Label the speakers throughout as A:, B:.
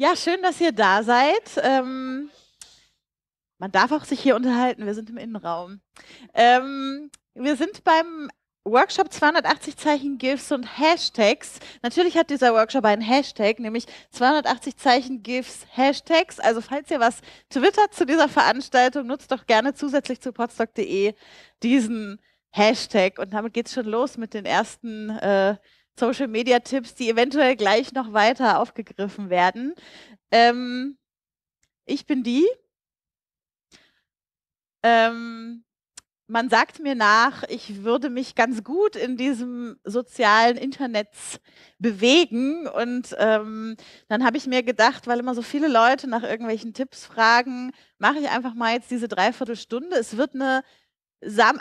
A: Ja, schön, dass ihr da seid. Ähm, man darf auch sich hier unterhalten, wir sind im Innenraum. Ähm, wir sind beim Workshop 280 Zeichen, GIFs und Hashtags. Natürlich hat dieser Workshop einen Hashtag, nämlich 280 Zeichen, GIFs, Hashtags. Also falls ihr was twittert zu dieser Veranstaltung, nutzt doch gerne zusätzlich zu potstock.de diesen Hashtag. Und damit geht's schon los mit den ersten äh, Social-Media-Tipps, die eventuell gleich noch weiter aufgegriffen werden. Ähm, ich bin die. Ähm, man sagt mir nach, ich würde mich ganz gut in diesem sozialen Internet bewegen. Und ähm, dann habe ich mir gedacht, weil immer so viele Leute nach irgendwelchen Tipps fragen, mache ich einfach mal jetzt diese Dreiviertelstunde. Es wird eine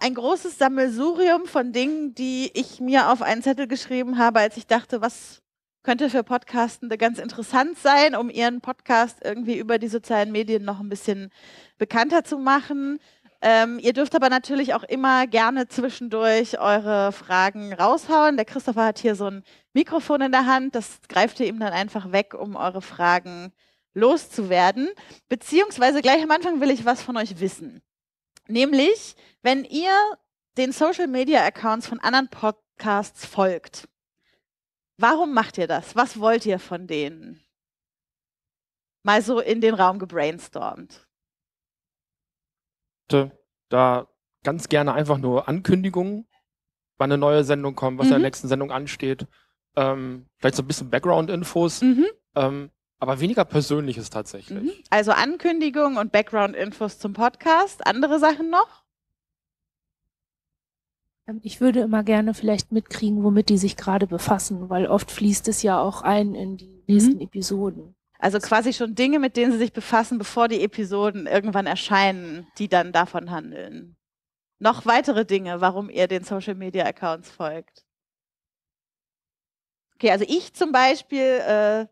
A: ein großes Sammelsurium von Dingen, die ich mir auf einen Zettel geschrieben habe, als ich dachte, was könnte für Podcastende ganz interessant sein, um ihren Podcast irgendwie über die sozialen Medien noch ein bisschen bekannter zu machen. Ähm, ihr dürft aber natürlich auch immer gerne zwischendurch eure Fragen raushauen. Der Christopher hat hier so ein Mikrofon in der Hand. Das greift ihr ihm dann einfach weg, um eure Fragen loszuwerden. Beziehungsweise gleich am Anfang will ich was von euch wissen. Nämlich, wenn ihr den Social Media Accounts von anderen Podcasts folgt. Warum macht ihr das? Was wollt ihr von denen? Mal so in den Raum gebrainstormt.
B: Da ganz gerne einfach nur Ankündigungen, wann eine neue Sendung kommt, was mhm. in der mhm. nächsten Sendung ansteht. Ähm, vielleicht so ein bisschen Background-Infos. Mhm. Ähm, aber weniger Persönliches
A: tatsächlich. Mhm. Also Ankündigungen und Background-Infos zum Podcast. Andere Sachen noch?
C: Ähm, ich würde immer gerne vielleicht mitkriegen, womit die sich gerade befassen, weil oft fließt es ja auch ein in die mhm. nächsten mhm. Episoden. Also quasi schon
A: Dinge, mit denen sie sich befassen, bevor die Episoden irgendwann erscheinen, die dann davon handeln. Noch weitere Dinge, warum ihr den Social-Media-Accounts folgt. Okay, also ich zum Beispiel äh,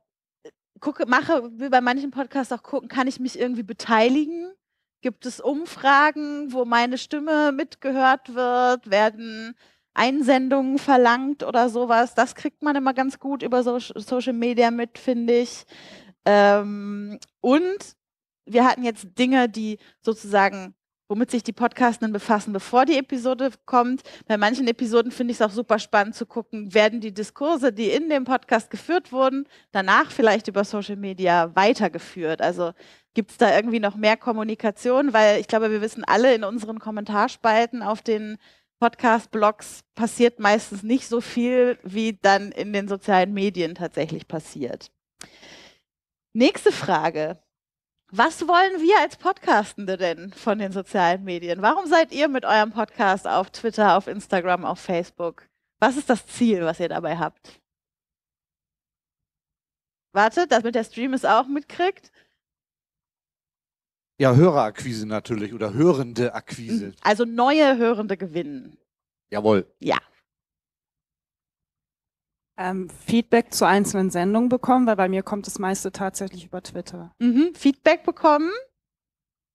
A: gucke, mache, wie bei manchen Podcasts auch gucken, kann ich mich irgendwie beteiligen? Gibt es Umfragen, wo meine Stimme mitgehört wird? Werden Einsendungen verlangt oder sowas? Das kriegt man immer ganz gut über so Social Media mit, finde ich. Ähm, und wir hatten jetzt Dinge, die sozusagen womit sich die Podcastenden befassen, bevor die Episode kommt. Bei manchen Episoden finde ich es auch super spannend zu gucken, werden die Diskurse, die in dem Podcast geführt wurden, danach vielleicht über Social Media weitergeführt. Also gibt es da irgendwie noch mehr Kommunikation, weil ich glaube, wir wissen alle in unseren Kommentarspalten auf den Podcast-Blogs passiert meistens nicht so viel, wie dann in den sozialen Medien tatsächlich passiert. Nächste Frage. Was wollen wir als Podcastende denn von den sozialen Medien? Warum seid ihr mit eurem Podcast auf Twitter, auf Instagram, auf Facebook? Was ist das Ziel, was ihr dabei habt? Wartet, damit der Stream es auch mitkriegt.
D: Ja, Hörerakquise natürlich oder hörende Akquise.
A: Also
C: neue Hörende gewinnen.
D: Jawohl. Ja
C: ähm, Feedback zu einzelnen Sendungen bekommen, weil bei mir kommt das meiste tatsächlich über Twitter. Mhm. Feedback bekommen?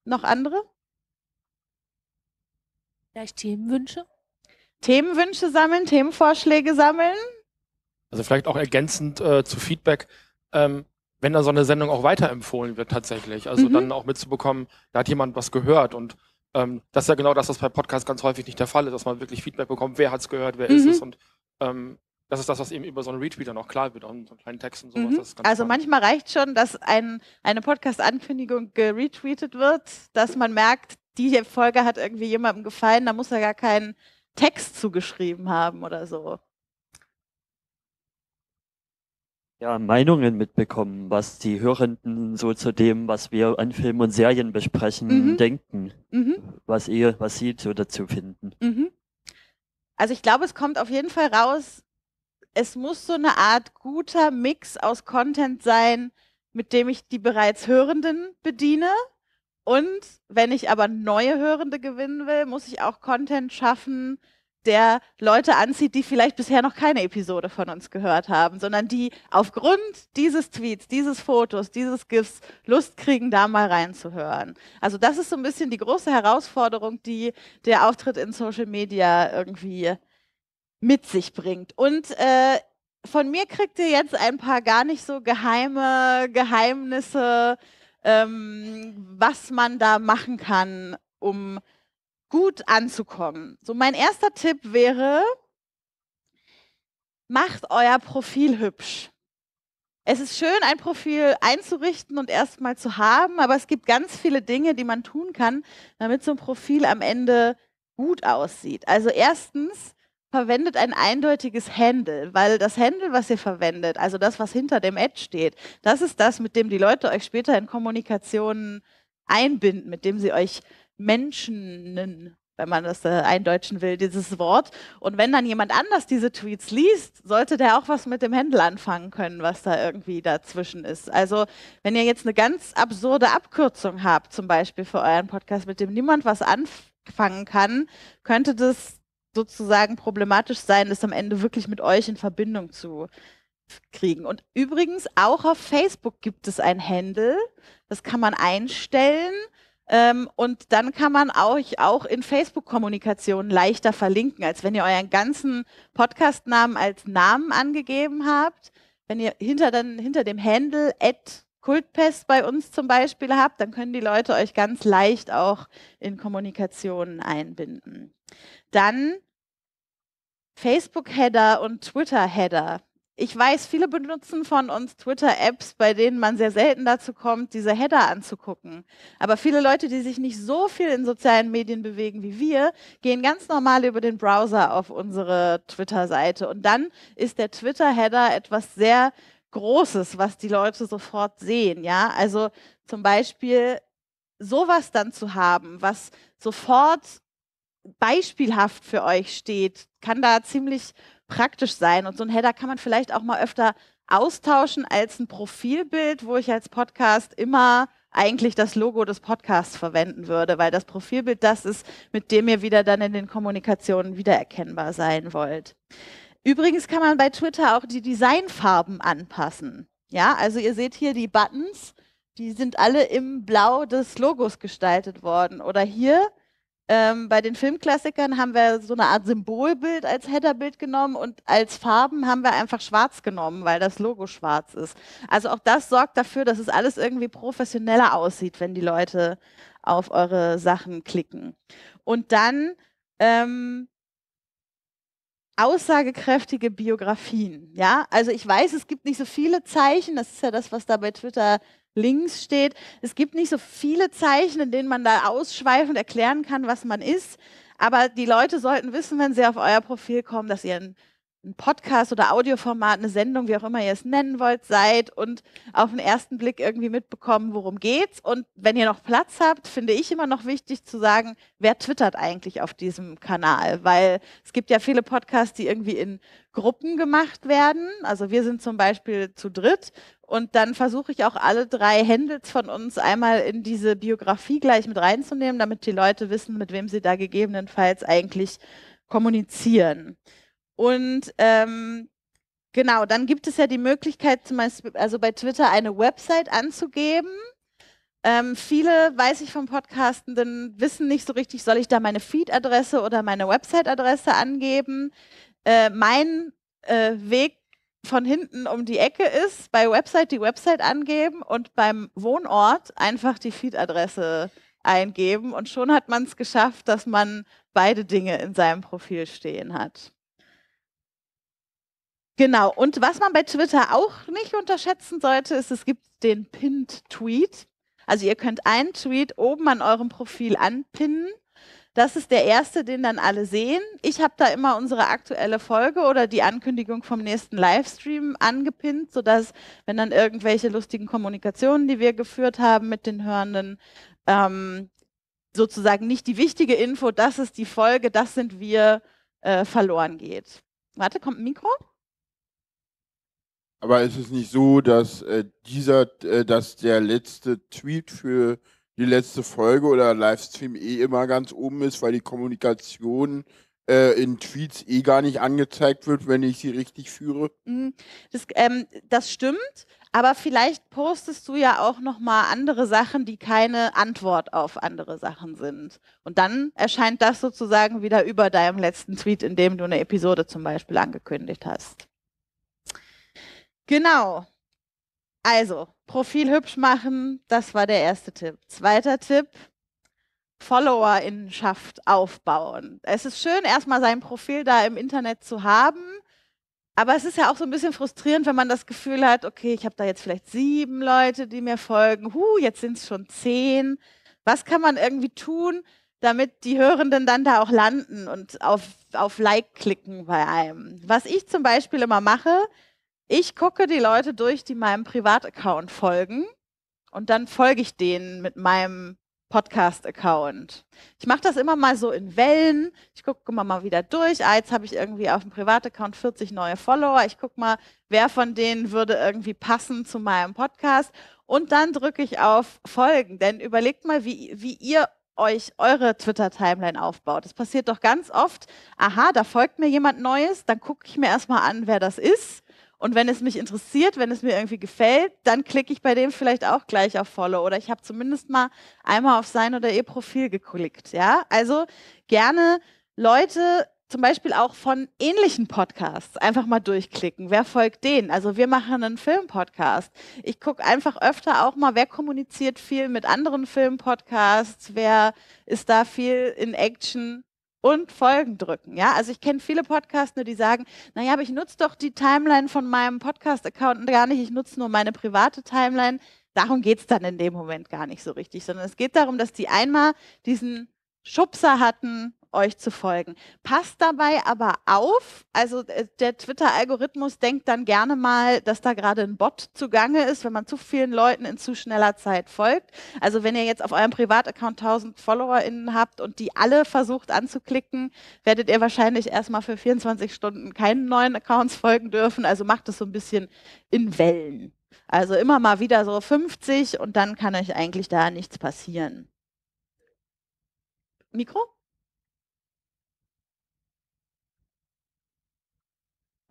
C: Noch andere?
A: Vielleicht Themenwünsche? Themenwünsche sammeln, Themenvorschläge sammeln?
B: Also vielleicht auch ergänzend äh, zu Feedback, ähm, wenn da so eine Sendung auch weiterempfohlen wird tatsächlich. Also mhm. dann auch mitzubekommen, da hat jemand was gehört und ähm, das ist ja genau das, was bei Podcasts ganz häufig nicht der Fall ist, dass man wirklich Feedback bekommt, wer hat es gehört, wer mhm. ist es und ähm, das ist das, was eben über so einen Retweet dann auch klar wird, so einen kleinen Text und sowas. Mhm. also spannend.
A: manchmal reicht schon, dass ein, eine Podcast-Ankündigung geretweetet wird, dass man merkt, die Folge hat irgendwie jemandem gefallen, da muss er gar keinen Text zugeschrieben haben oder so.
C: Ja,
B: Meinungen mitbekommen, was die Hörenden so zu dem, was wir an Filmen und Serien besprechen, mhm. denken, mhm. was ihr, was sie so dazu finden.
A: Mhm. Also ich glaube, es kommt auf jeden Fall raus, es muss so eine Art guter Mix aus Content sein, mit dem ich die bereits Hörenden bediene. Und wenn ich aber neue Hörende gewinnen will, muss ich auch Content schaffen, der Leute anzieht, die vielleicht bisher noch keine Episode von uns gehört haben, sondern die aufgrund dieses Tweets, dieses Fotos, dieses GIFs Lust kriegen, da mal reinzuhören. Also das ist so ein bisschen die große Herausforderung, die der Auftritt in Social Media irgendwie mit sich bringt. Und äh, von mir kriegt ihr jetzt ein paar gar nicht so geheime Geheimnisse, ähm, was man da machen kann, um gut anzukommen. So, mein erster Tipp wäre, macht euer Profil hübsch. Es ist schön, ein Profil einzurichten und erstmal zu haben, aber es gibt ganz viele Dinge, die man tun kann, damit so ein Profil am Ende gut aussieht. Also erstens, verwendet ein eindeutiges Handle, weil das Handle, was ihr verwendet, also das, was hinter dem Ad steht, das ist das, mit dem die Leute euch später in Kommunikation einbinden, mit dem sie euch Menschen wenn man das äh, eindeutschen will, dieses Wort. Und wenn dann jemand anders diese Tweets liest, sollte der auch was mit dem Handle anfangen können, was da irgendwie dazwischen ist. Also wenn ihr jetzt eine ganz absurde Abkürzung habt, zum Beispiel für euren Podcast, mit dem niemand was anfangen kann, könnte das sozusagen problematisch sein das am Ende wirklich mit euch in Verbindung zu kriegen. Und übrigens, auch auf Facebook gibt es ein Handle. Das kann man einstellen. Ähm, und dann kann man euch auch in Facebook-Kommunikation leichter verlinken, als wenn ihr euren ganzen Podcast-Namen als Namen angegeben habt. Wenn ihr hinter, dann, hinter dem Handle at Kultpest bei uns zum Beispiel habt, dann können die Leute euch ganz leicht auch in Kommunikation einbinden. Dann Facebook-Header und Twitter-Header. Ich weiß, viele benutzen von uns Twitter-Apps, bei denen man sehr selten dazu kommt, diese Header anzugucken. Aber viele Leute, die sich nicht so viel in sozialen Medien bewegen wie wir, gehen ganz normal über den Browser auf unsere Twitter-Seite. Und dann ist der Twitter-Header etwas sehr Großes, was die Leute sofort sehen. Ja, also zum Beispiel sowas dann zu haben, was sofort beispielhaft für euch steht, kann da ziemlich praktisch sein. Und so ein Header kann man vielleicht auch mal öfter austauschen als ein Profilbild, wo ich als Podcast immer eigentlich das Logo des Podcasts verwenden würde, weil das Profilbild das ist, mit dem ihr wieder dann in den Kommunikationen wiedererkennbar sein wollt. Übrigens kann man bei Twitter auch die Designfarben anpassen. Ja, also ihr seht hier die Buttons, die sind alle im Blau des Logos gestaltet worden. Oder hier ähm, bei den Filmklassikern haben wir so eine Art Symbolbild als Headerbild genommen und als Farben haben wir einfach schwarz genommen, weil das Logo schwarz ist. Also auch das sorgt dafür, dass es alles irgendwie professioneller aussieht, wenn die Leute auf eure Sachen klicken. Und dann ähm, aussagekräftige Biografien. Ja, also ich weiß, es gibt nicht so viele Zeichen. Das ist ja das, was da bei Twitter links steht. Es gibt nicht so viele Zeichen, in denen man da ausschweifend erklären kann, was man ist. Aber die Leute sollten wissen, wenn sie auf euer Profil kommen, dass ihr ein, ein Podcast oder Audioformat, eine Sendung, wie auch immer ihr es nennen wollt, seid und auf den ersten Blick irgendwie mitbekommen, worum geht's. Und wenn ihr noch Platz habt, finde ich immer noch wichtig zu sagen, wer twittert eigentlich auf diesem Kanal? Weil es gibt ja viele Podcasts, die irgendwie in Gruppen gemacht werden. Also wir sind zum Beispiel zu dritt und dann versuche ich auch alle drei Handles von uns einmal in diese Biografie gleich mit reinzunehmen, damit die Leute wissen, mit wem sie da gegebenenfalls eigentlich kommunizieren. Und ähm, genau, dann gibt es ja die Möglichkeit, zum Beispiel, also bei Twitter eine Website anzugeben. Ähm, viele, weiß ich vom Podcastenden, wissen nicht so richtig, soll ich da meine Feed-Adresse oder meine Website-Adresse angeben. Äh, mein äh, Weg von hinten um die Ecke ist, bei Website die Website angeben und beim Wohnort einfach die Feed-Adresse eingeben. Und schon hat man es geschafft, dass man beide Dinge in seinem Profil stehen hat. Genau, und was man bei Twitter auch nicht unterschätzen sollte, ist, es gibt den Pinned Tweet. Also ihr könnt einen Tweet oben an eurem Profil anpinnen das ist der erste, den dann alle sehen. Ich habe da immer unsere aktuelle Folge oder die Ankündigung vom nächsten Livestream angepinnt, sodass, wenn dann irgendwelche lustigen Kommunikationen, die wir geführt haben mit den Hörenden, ähm, sozusagen nicht die wichtige Info, das ist die Folge, das sind wir, äh, verloren geht. Warte, kommt ein Mikro?
D: Aber ist es nicht so, dass äh, dieser, äh, dass der letzte Tweet für die letzte Folge oder Livestream eh immer ganz oben ist, weil die
A: Kommunikation äh, in Tweets eh gar nicht angezeigt wird, wenn ich sie richtig führe. Mhm. Das, ähm, das stimmt, aber vielleicht postest du ja auch nochmal andere Sachen, die keine Antwort auf andere Sachen sind. Und dann erscheint das sozusagen wieder über deinem letzten Tweet, in dem du eine Episode zum Beispiel angekündigt hast. Genau. Also, Profil hübsch machen, das war der erste Tipp. Zweiter Tipp, Followerinnenschaft aufbauen. Es ist schön, erstmal sein Profil da im Internet zu haben, aber es ist ja auch so ein bisschen frustrierend, wenn man das Gefühl hat, okay, ich habe da jetzt vielleicht sieben Leute, die mir folgen, huh, jetzt sind es schon zehn. Was kann man irgendwie tun, damit die Hörenden dann da auch landen und auf, auf Like klicken bei einem? Was ich zum Beispiel immer mache, ich gucke die Leute durch, die meinem Privataccount folgen und dann folge ich denen mit meinem Podcast-Account. Ich mache das immer mal so in Wellen. Ich gucke immer mal wieder durch. Ah, jetzt habe ich irgendwie auf dem Privataccount 40 neue Follower. Ich gucke mal, wer von denen würde irgendwie passen zu meinem Podcast. Und dann drücke ich auf Folgen. Denn überlegt mal, wie, wie ihr euch eure Twitter-Timeline aufbaut. Es passiert doch ganz oft. Aha, da folgt mir jemand Neues. Dann gucke ich mir erstmal an, wer das ist und wenn es mich interessiert, wenn es mir irgendwie gefällt, dann klicke ich bei dem vielleicht auch gleich auf Follow oder ich habe zumindest mal einmal auf sein oder ihr Profil geklickt. Ja, also gerne Leute zum Beispiel auch von ähnlichen Podcasts einfach mal durchklicken. Wer folgt denen? Also wir machen einen Filmpodcast. Ich gucke einfach öfter auch mal, wer kommuniziert viel mit anderen Filmpodcasts, wer ist da viel in Action und Folgen drücken. Ja, also ich kenne viele Podcasts, nur die sagen, naja, aber ich nutze doch die Timeline von meinem Podcast-Account gar nicht, ich nutze nur meine private Timeline. Darum geht es dann in dem Moment gar nicht so richtig, sondern es geht darum, dass die einmal diesen Schubser hatten, euch zu folgen. Passt dabei aber auf, also äh, der Twitter-Algorithmus denkt dann gerne mal, dass da gerade ein Bot zugange ist, wenn man zu vielen Leuten in zu schneller Zeit folgt. Also wenn ihr jetzt auf eurem Privataccount 1000 FollowerInnen habt und die alle versucht anzuklicken, werdet ihr wahrscheinlich erstmal für 24 Stunden keinen neuen Accounts folgen dürfen. Also macht es so ein bisschen in Wellen. Also immer mal wieder so 50 und dann kann euch eigentlich da nichts passieren. Mikro?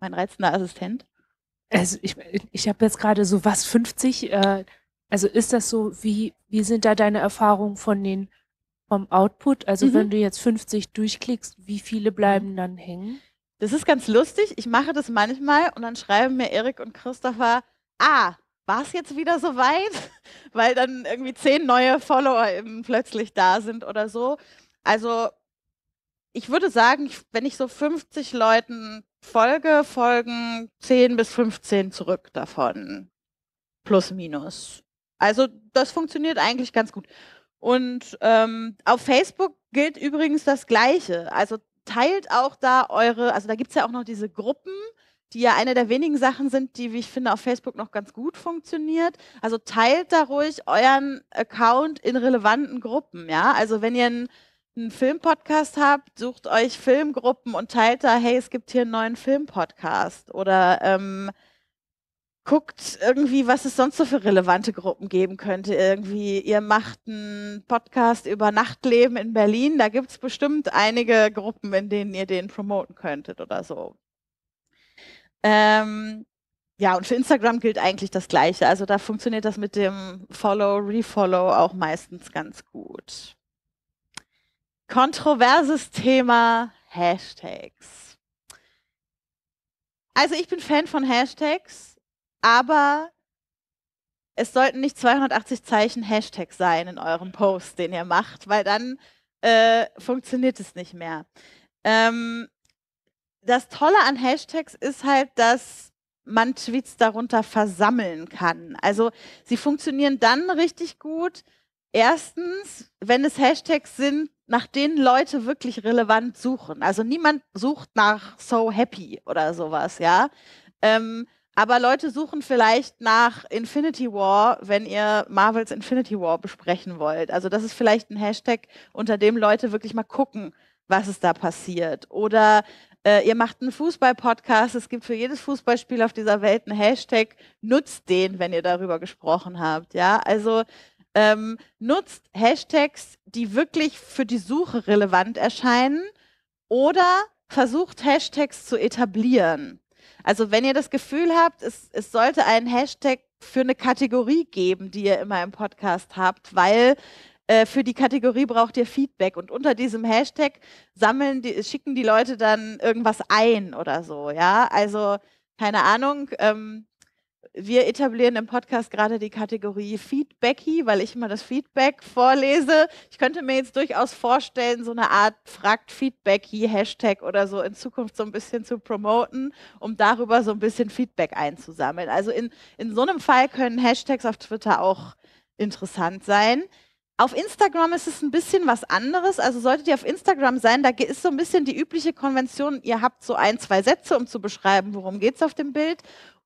C: mein reizender Assistent? Also ich, ich habe jetzt gerade so was 50. Äh, also ist das so, wie, wie sind da deine Erfahrungen von den vom Output? Also mhm. wenn du jetzt 50 durchklickst, wie viele bleiben mhm. dann hängen? Das ist ganz lustig. Ich mache das manchmal und dann
A: schreiben mir Erik und Christopher, ah, war es jetzt wieder so weit? Weil dann irgendwie zehn neue Follower eben plötzlich da sind oder so. Also ich würde sagen, wenn ich so 50 Leuten Folge, Folgen 10 bis 15 zurück davon. Plus, minus. Also das funktioniert eigentlich ganz gut. Und ähm, auf Facebook gilt übrigens das Gleiche. Also teilt auch da eure, also da gibt es ja auch noch diese Gruppen, die ja eine der wenigen Sachen sind, die, wie ich finde, auf Facebook noch ganz gut funktioniert. Also teilt da ruhig euren Account in relevanten Gruppen, ja. Also wenn ihr einen einen Filmpodcast habt, sucht euch Filmgruppen und teilt da, hey, es gibt hier einen neuen Filmpodcast. Oder ähm, guckt irgendwie, was es sonst so für relevante Gruppen geben könnte. Irgendwie, ihr macht einen Podcast über Nachtleben in Berlin. Da gibt es bestimmt einige Gruppen, in denen ihr den promoten könntet oder so. Ähm, ja, und für Instagram gilt eigentlich das Gleiche. Also da funktioniert das mit dem Follow, Refollow auch meistens ganz gut. Kontroverses Thema Hashtags. Also ich bin Fan von Hashtags, aber es sollten nicht 280 Zeichen Hashtags sein in eurem Post, den ihr macht, weil dann äh, funktioniert es nicht mehr. Ähm, das Tolle an Hashtags ist halt, dass man Tweets darunter versammeln kann. Also sie funktionieren dann richtig gut. Erstens, wenn es Hashtags sind, nach denen Leute wirklich relevant suchen. Also niemand sucht nach So Happy oder sowas, ja. Ähm, aber Leute suchen vielleicht nach Infinity War, wenn ihr Marvels Infinity War besprechen wollt. Also das ist vielleicht ein Hashtag, unter dem Leute wirklich mal gucken, was ist da passiert. Oder äh, ihr macht einen Fußball-Podcast. Es gibt für jedes Fußballspiel auf dieser Welt einen Hashtag. Nutzt den, wenn ihr darüber gesprochen habt. Ja, also ähm, nutzt Hashtags, die wirklich für die Suche relevant erscheinen oder versucht Hashtags zu etablieren. Also wenn ihr das Gefühl habt, es, es sollte einen Hashtag für eine Kategorie geben, die ihr immer im Podcast habt, weil äh, für die Kategorie braucht ihr Feedback und unter diesem Hashtag sammeln die, schicken die Leute dann irgendwas ein oder so, ja. Also keine Ahnung, ähm, wir etablieren im Podcast gerade die Kategorie Feedbacky, weil ich immer das Feedback vorlese. Ich könnte mir jetzt durchaus vorstellen, so eine Art fragt Feedbacky Hashtag oder so in Zukunft so ein bisschen zu promoten, um darüber so ein bisschen Feedback einzusammeln. Also in, in so einem Fall können Hashtags auf Twitter auch interessant sein. Auf Instagram ist es ein bisschen was anderes. Also solltet ihr auf Instagram sein, da ist so ein bisschen die übliche Konvention, ihr habt so ein, zwei Sätze, um zu beschreiben, worum geht es auf dem Bild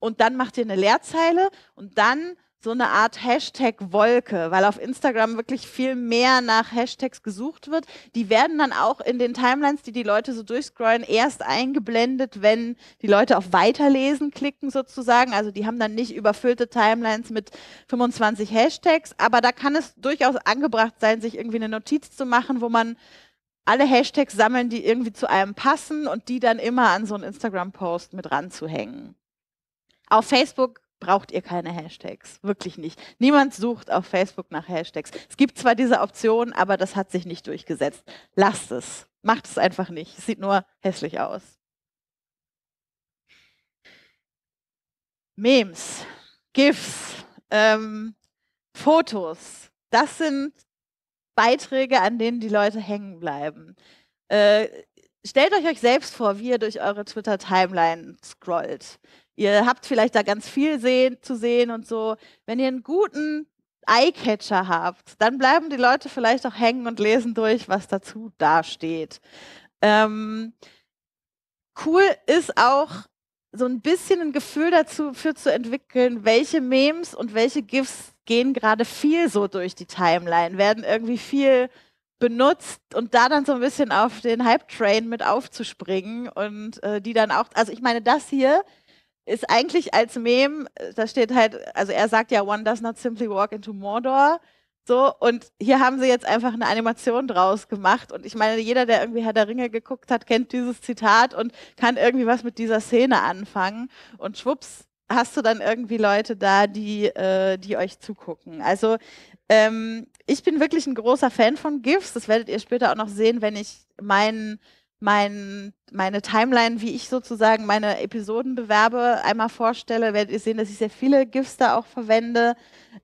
A: und dann macht ihr eine Leerzeile und dann so eine Art Hashtag Wolke, weil auf Instagram wirklich viel mehr nach Hashtags gesucht wird. Die werden dann auch in den Timelines, die die Leute so durchscrollen, erst eingeblendet, wenn die Leute auf Weiterlesen klicken sozusagen. Also die haben dann nicht überfüllte Timelines mit 25 Hashtags, aber da kann es durchaus angebracht sein, sich irgendwie eine Notiz zu machen, wo man alle Hashtags sammeln, die irgendwie zu einem passen und die dann immer an so einen Instagram-Post mit ranzuhängen. Auf Facebook braucht ihr keine Hashtags. Wirklich nicht. Niemand sucht auf Facebook nach Hashtags. Es gibt zwar diese Option, aber das hat sich nicht durchgesetzt. Lasst es. Macht es einfach nicht. Es sieht nur hässlich aus. Memes, GIFs, ähm, Fotos, das sind Beiträge, an denen die Leute hängen bleiben. Äh, stellt euch euch selbst vor, wie ihr durch eure Twitter-Timeline scrollt. Ihr habt vielleicht da ganz viel sehen, zu sehen und so. Wenn ihr einen guten Eyecatcher habt, dann bleiben die Leute vielleicht auch hängen und lesen durch, was dazu dasteht. Ähm, cool ist auch so ein bisschen ein Gefühl dazu für zu entwickeln, welche Memes und welche GIFs gehen gerade viel so durch die Timeline, werden irgendwie viel benutzt und da dann so ein bisschen auf den Hype-Train mit aufzuspringen und äh, die dann auch, also ich meine, das hier ist eigentlich als Mem, äh, da steht halt, also er sagt ja, one does not simply walk into Mordor. So, und hier haben sie jetzt einfach eine Animation draus gemacht. Und ich meine, jeder, der irgendwie Herr der Ringe geguckt hat, kennt dieses Zitat und kann irgendwie was mit dieser Szene anfangen. Und schwupps, hast du dann irgendwie Leute da, die, äh, die euch zugucken. Also ähm, ich bin wirklich ein großer Fan von GIFs. Das werdet ihr später auch noch sehen, wenn ich meinen mein, meine Timeline, wie ich sozusagen meine Episoden bewerbe, einmal vorstelle, werdet ihr sehen, dass ich sehr viele GIFs da auch verwende.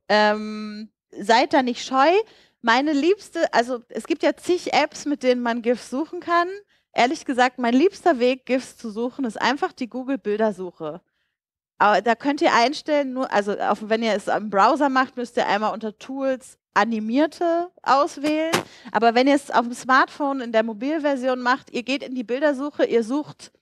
A: Ähm, seid da nicht scheu. Meine liebste, also es gibt ja zig Apps, mit denen man GIFs suchen kann. Ehrlich gesagt, mein liebster Weg, GIFs zu suchen, ist einfach die Google-Bildersuche. Aber da könnt ihr einstellen, nur, also auf, wenn ihr es im Browser macht, müsst ihr einmal unter Tools animierte auswählen. Aber wenn ihr es auf dem Smartphone in der Mobilversion macht, ihr geht in die Bildersuche, ihr sucht,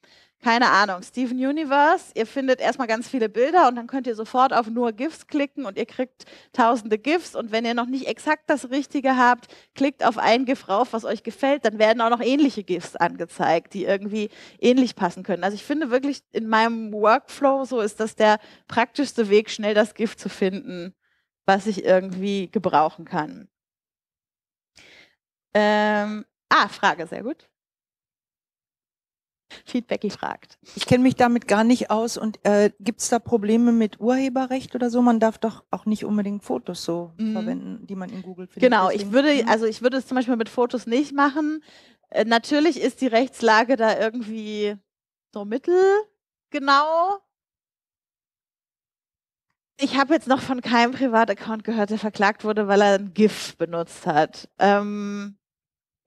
A: keine Ahnung, Steven Universe, ihr findet erstmal ganz viele Bilder und dann könnt ihr sofort auf nur GIFs klicken und ihr kriegt tausende GIFs. Und wenn ihr noch nicht exakt das Richtige habt, klickt auf ein GIF rauf, was euch gefällt, dann werden auch noch ähnliche GIFs angezeigt, die irgendwie ähnlich passen können. Also ich finde wirklich in meinem Workflow, so ist das der praktischste Weg, schnell das GIF zu finden, was ich irgendwie gebrauchen kann. Ähm, ah, Frage, sehr gut.
C: Feedbacky fragt. Ich kenne mich damit gar nicht aus und äh, gibt es da Probleme mit Urheberrecht oder so? Man darf doch auch nicht unbedingt Fotos so mhm. verwenden, die man in Google findet. Genau, Deswegen.
A: ich würde, mhm. also ich würde es zum Beispiel mit Fotos nicht machen. Äh, natürlich ist die Rechtslage da irgendwie so mittelgenau. Ich habe jetzt noch von keinem Privataccount gehört, der verklagt wurde, weil er ein GIF benutzt hat. Ähm,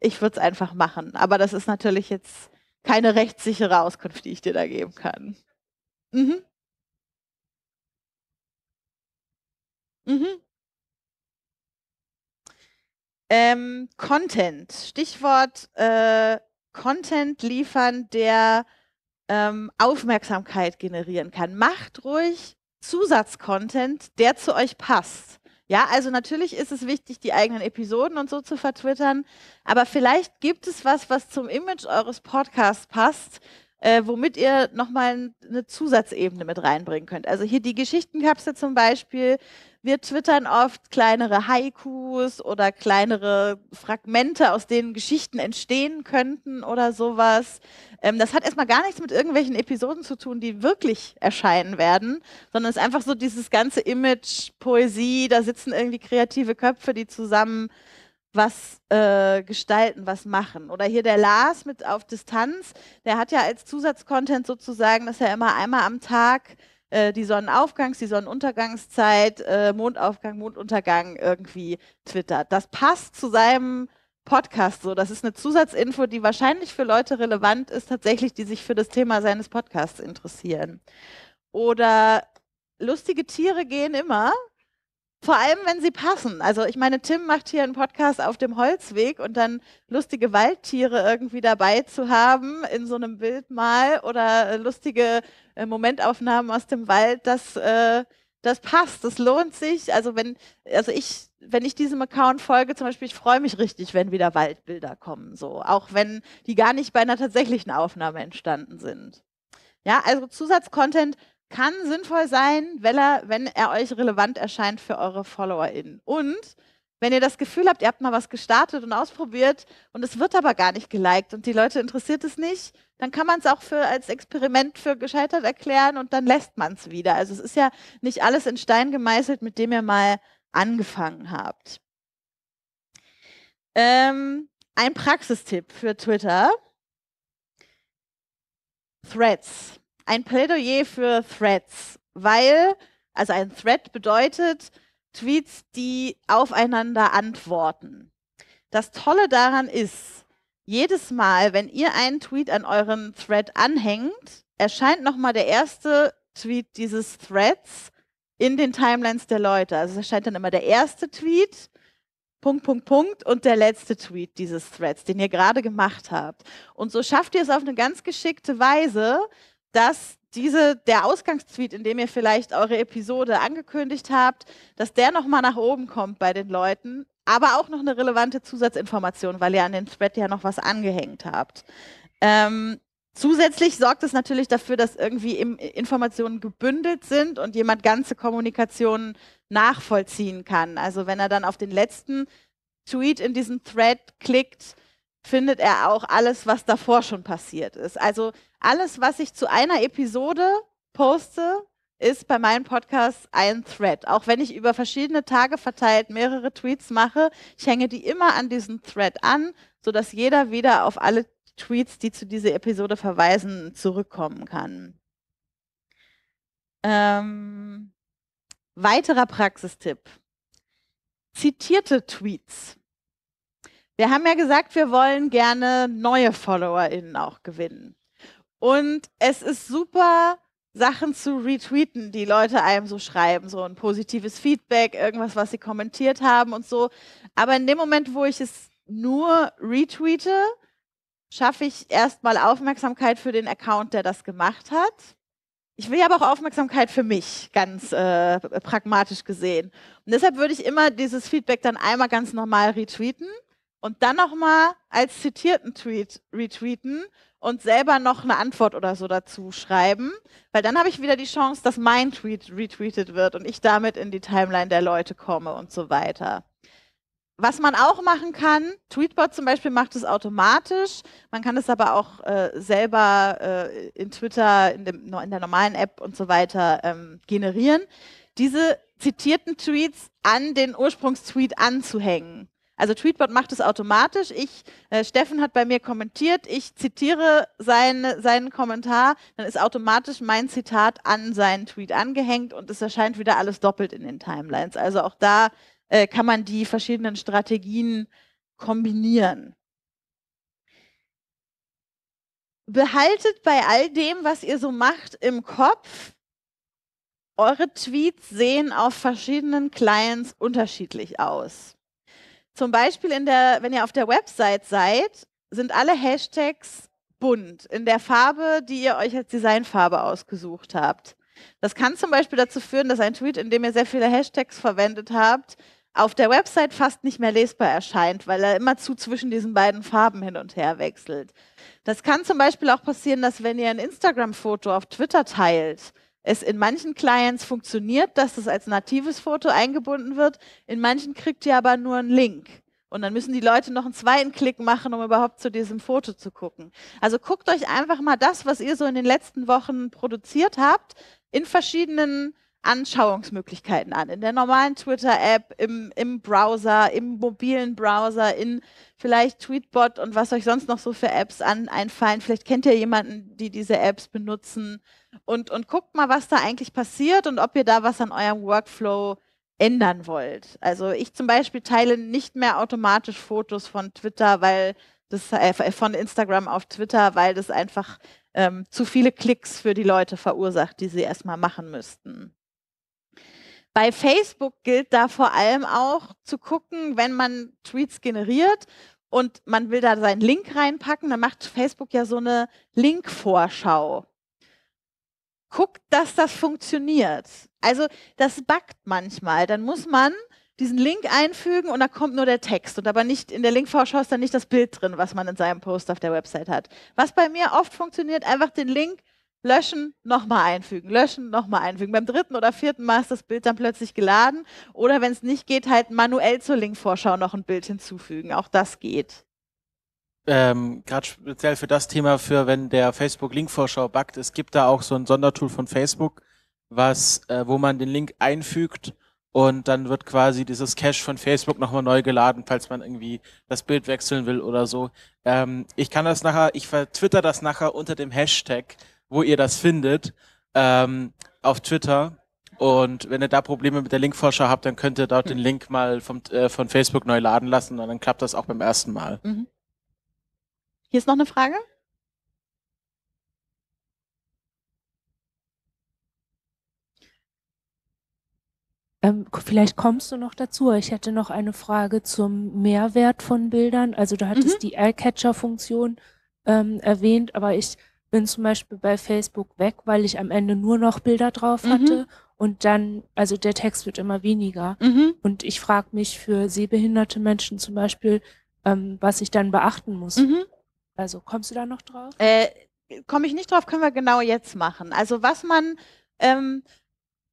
A: ich würde es einfach machen. Aber das ist natürlich jetzt keine rechtssichere Auskunft, die ich dir da geben kann. Mhm. Mhm. Ähm, Content. Stichwort äh, Content liefern, der ähm, Aufmerksamkeit generieren kann. Macht ruhig Zusatzcontent, der zu euch passt. Ja, also natürlich ist es wichtig, die eigenen Episoden und so zu vertwittern, aber vielleicht gibt es was, was zum Image eures Podcasts passt, äh, womit ihr nochmal eine Zusatzebene mit reinbringen könnt. Also hier die Geschichtenkapsel zum Beispiel wir twittern oft kleinere Haikus oder kleinere Fragmente, aus denen Geschichten entstehen könnten oder sowas. Ähm, das hat erstmal gar nichts mit irgendwelchen Episoden zu tun, die wirklich erscheinen werden, sondern es ist einfach so dieses ganze Image, Poesie, da sitzen irgendwie kreative Köpfe, die zusammen was äh, gestalten, was machen. Oder hier der Lars mit auf Distanz, der hat ja als Zusatzcontent sozusagen, dass er immer einmal am Tag äh, die Sonnenaufgangs-, die Sonnenuntergangszeit, äh, Mondaufgang, Monduntergang irgendwie twittert. Das passt zu seinem Podcast so. Das ist eine Zusatzinfo, die wahrscheinlich für Leute relevant ist, tatsächlich, die sich für das Thema seines Podcasts interessieren. Oder lustige Tiere gehen immer. Vor allem, wenn sie passen. Also ich meine, Tim macht hier einen Podcast auf dem Holzweg und dann lustige Waldtiere irgendwie dabei zu haben in so einem Bild mal oder äh, lustige äh, Momentaufnahmen aus dem Wald, das, äh, das passt, das lohnt sich. Also wenn, also ich, wenn ich diesem Account folge, zum Beispiel, ich freue mich richtig, wenn wieder Waldbilder kommen, so. Auch wenn die gar nicht bei einer tatsächlichen Aufnahme entstanden sind. Ja, also Zusatzcontent kann sinnvoll sein, wenn er, wenn er euch relevant erscheint für eure FollowerInnen. Und wenn ihr das Gefühl habt, ihr habt mal was gestartet und ausprobiert und es wird aber gar nicht geliked und die Leute interessiert es nicht, dann kann man es auch für, als Experiment für gescheitert erklären und dann lässt man es wieder. Also es ist ja nicht alles in Stein gemeißelt, mit dem ihr mal angefangen habt. Ähm, ein Praxistipp für Twitter. Threads ein Plädoyer für Threads, weil, also ein Thread bedeutet Tweets, die aufeinander antworten. Das Tolle daran ist, jedes Mal, wenn ihr einen Tweet an euren Thread anhängt, erscheint nochmal der erste Tweet dieses Threads in den Timelines der Leute. Also es erscheint dann immer der erste Tweet, Punkt, Punkt, Punkt und der letzte Tweet dieses Threads, den ihr gerade gemacht habt. Und so schafft ihr es auf eine ganz geschickte Weise, dass diese, der Ausgangstweet, in dem ihr vielleicht eure Episode angekündigt habt, dass der nochmal nach oben kommt bei den Leuten, aber auch noch eine relevante Zusatzinformation, weil ihr an den Thread ja noch was angehängt habt. Ähm, zusätzlich sorgt es natürlich dafür, dass irgendwie im, äh, Informationen gebündelt sind und jemand ganze Kommunikationen nachvollziehen kann. Also wenn er dann auf den letzten Tweet in diesem Thread klickt, findet er auch alles, was davor schon passiert ist. Also alles, was ich zu einer Episode poste, ist bei meinem Podcast ein Thread. Auch wenn ich über verschiedene Tage verteilt mehrere Tweets mache, ich hänge die immer an diesen Thread an, sodass jeder wieder auf alle Tweets, die zu dieser Episode verweisen, zurückkommen kann. Ähm, weiterer Praxistipp. Zitierte Tweets. Wir haben ja gesagt, wir wollen gerne neue FollowerInnen auch gewinnen. Und es ist super, Sachen zu retweeten, die Leute einem so schreiben, so ein positives Feedback, irgendwas, was sie kommentiert haben und so. Aber in dem Moment, wo ich es nur retweete, schaffe ich erstmal Aufmerksamkeit für den Account, der das gemacht hat. Ich will aber auch Aufmerksamkeit für mich, ganz äh, pragmatisch gesehen. Und deshalb würde ich immer dieses Feedback dann einmal ganz normal retweeten und dann nochmal als zitierten Tweet retweeten und selber noch eine Antwort oder so dazu schreiben, weil dann habe ich wieder die Chance, dass mein Tweet retweetet wird und ich damit in die Timeline der Leute komme und so weiter. Was man auch machen kann, Tweetbot zum Beispiel macht es automatisch. Man kann es aber auch äh, selber äh, in Twitter, in, dem, in, der normalen App und so weiter ähm, generieren. Diese zitierten Tweets an den Ursprungstweet anzuhängen. Also Tweetbot macht es automatisch. Ich, äh, Steffen hat bei mir kommentiert, ich zitiere seine, seinen Kommentar, dann ist automatisch mein Zitat an seinen Tweet angehängt und es erscheint wieder alles doppelt in den Timelines. Also auch da äh, kann man die verschiedenen Strategien kombinieren. Behaltet bei all dem, was ihr so macht, im Kopf, eure Tweets sehen auf verschiedenen Clients unterschiedlich aus. Zum Beispiel, in der, wenn ihr auf der Website seid, sind alle Hashtags bunt in der Farbe, die ihr euch als Designfarbe ausgesucht habt. Das kann zum Beispiel dazu führen, dass ein Tweet, in dem ihr sehr viele Hashtags verwendet habt, auf der Website fast nicht mehr lesbar erscheint, weil er immer zu zwischen diesen beiden Farben hin und her wechselt. Das kann zum Beispiel auch passieren, dass wenn ihr ein Instagram-Foto auf Twitter teilt, es in manchen Clients funktioniert, dass es als natives Foto eingebunden wird. In manchen kriegt ihr aber nur einen Link. Und dann müssen die Leute noch einen zweiten Klick machen, um überhaupt zu diesem Foto zu gucken. Also guckt euch einfach mal das, was ihr so in den letzten Wochen produziert habt, in verschiedenen Anschauungsmöglichkeiten an. In der normalen Twitter-App, im, im Browser, im mobilen Browser, in vielleicht Tweetbot und was euch sonst noch so für Apps an, einfallen. Vielleicht kennt ihr jemanden, die diese Apps benutzen und, und guckt mal, was da eigentlich passiert und ob ihr da was an eurem Workflow ändern wollt. Also ich zum Beispiel teile nicht mehr automatisch Fotos von Twitter, weil das äh, von Instagram auf Twitter, weil das einfach ähm, zu viele Klicks für die Leute verursacht, die sie erstmal machen müssten. Bei Facebook gilt da vor allem auch zu gucken, wenn man Tweets generiert und man will da seinen Link reinpacken, dann macht Facebook ja so eine Linkvorschau. Guckt, dass das funktioniert. Also das backt manchmal. Dann muss man diesen Link einfügen und da kommt nur der Text und aber nicht in der Linkvorschau ist dann nicht das Bild drin, was man in seinem Post auf der Website hat. Was bei mir oft funktioniert, einfach den Link löschen, nochmal einfügen, löschen, nochmal einfügen. Beim dritten oder vierten Mal ist das Bild dann plötzlich geladen oder wenn es nicht geht, halt manuell zur Linkvorschau noch ein Bild hinzufügen. Auch das geht.
D: Ähm, Gerade speziell für das Thema, für wenn der Facebook Linkvorschau backt, es gibt da auch so ein Sondertool von Facebook, was, äh, wo man den Link einfügt und dann wird quasi dieses Cache von Facebook nochmal neu geladen, falls man irgendwie das Bild wechseln will oder so. Ähm, ich kann das nachher, ich vertwitter das nachher unter dem Hashtag wo ihr das findet, ähm, auf Twitter. Und wenn ihr da Probleme mit der Linkvorschau habt, dann könnt ihr dort den Link mal vom, äh, von Facebook neu laden lassen und dann klappt das auch beim ersten Mal.
A: Mhm. Hier ist noch eine Frage.
C: Ähm, vielleicht kommst du noch dazu. Ich hätte noch eine Frage zum Mehrwert von Bildern. Also du hattest mhm. die Eyecatcher-Funktion ähm, erwähnt, aber ich bin zum Beispiel bei Facebook weg, weil ich am Ende nur noch Bilder drauf mhm. hatte mhm. und dann, also der Text wird immer weniger. Mhm. Und ich frage mich für sehbehinderte Menschen zum Beispiel, ähm, was ich dann beachten muss. Mhm. Also kommst du da noch drauf? Äh, Komme ich nicht drauf, können wir genau jetzt machen. Also was man ähm,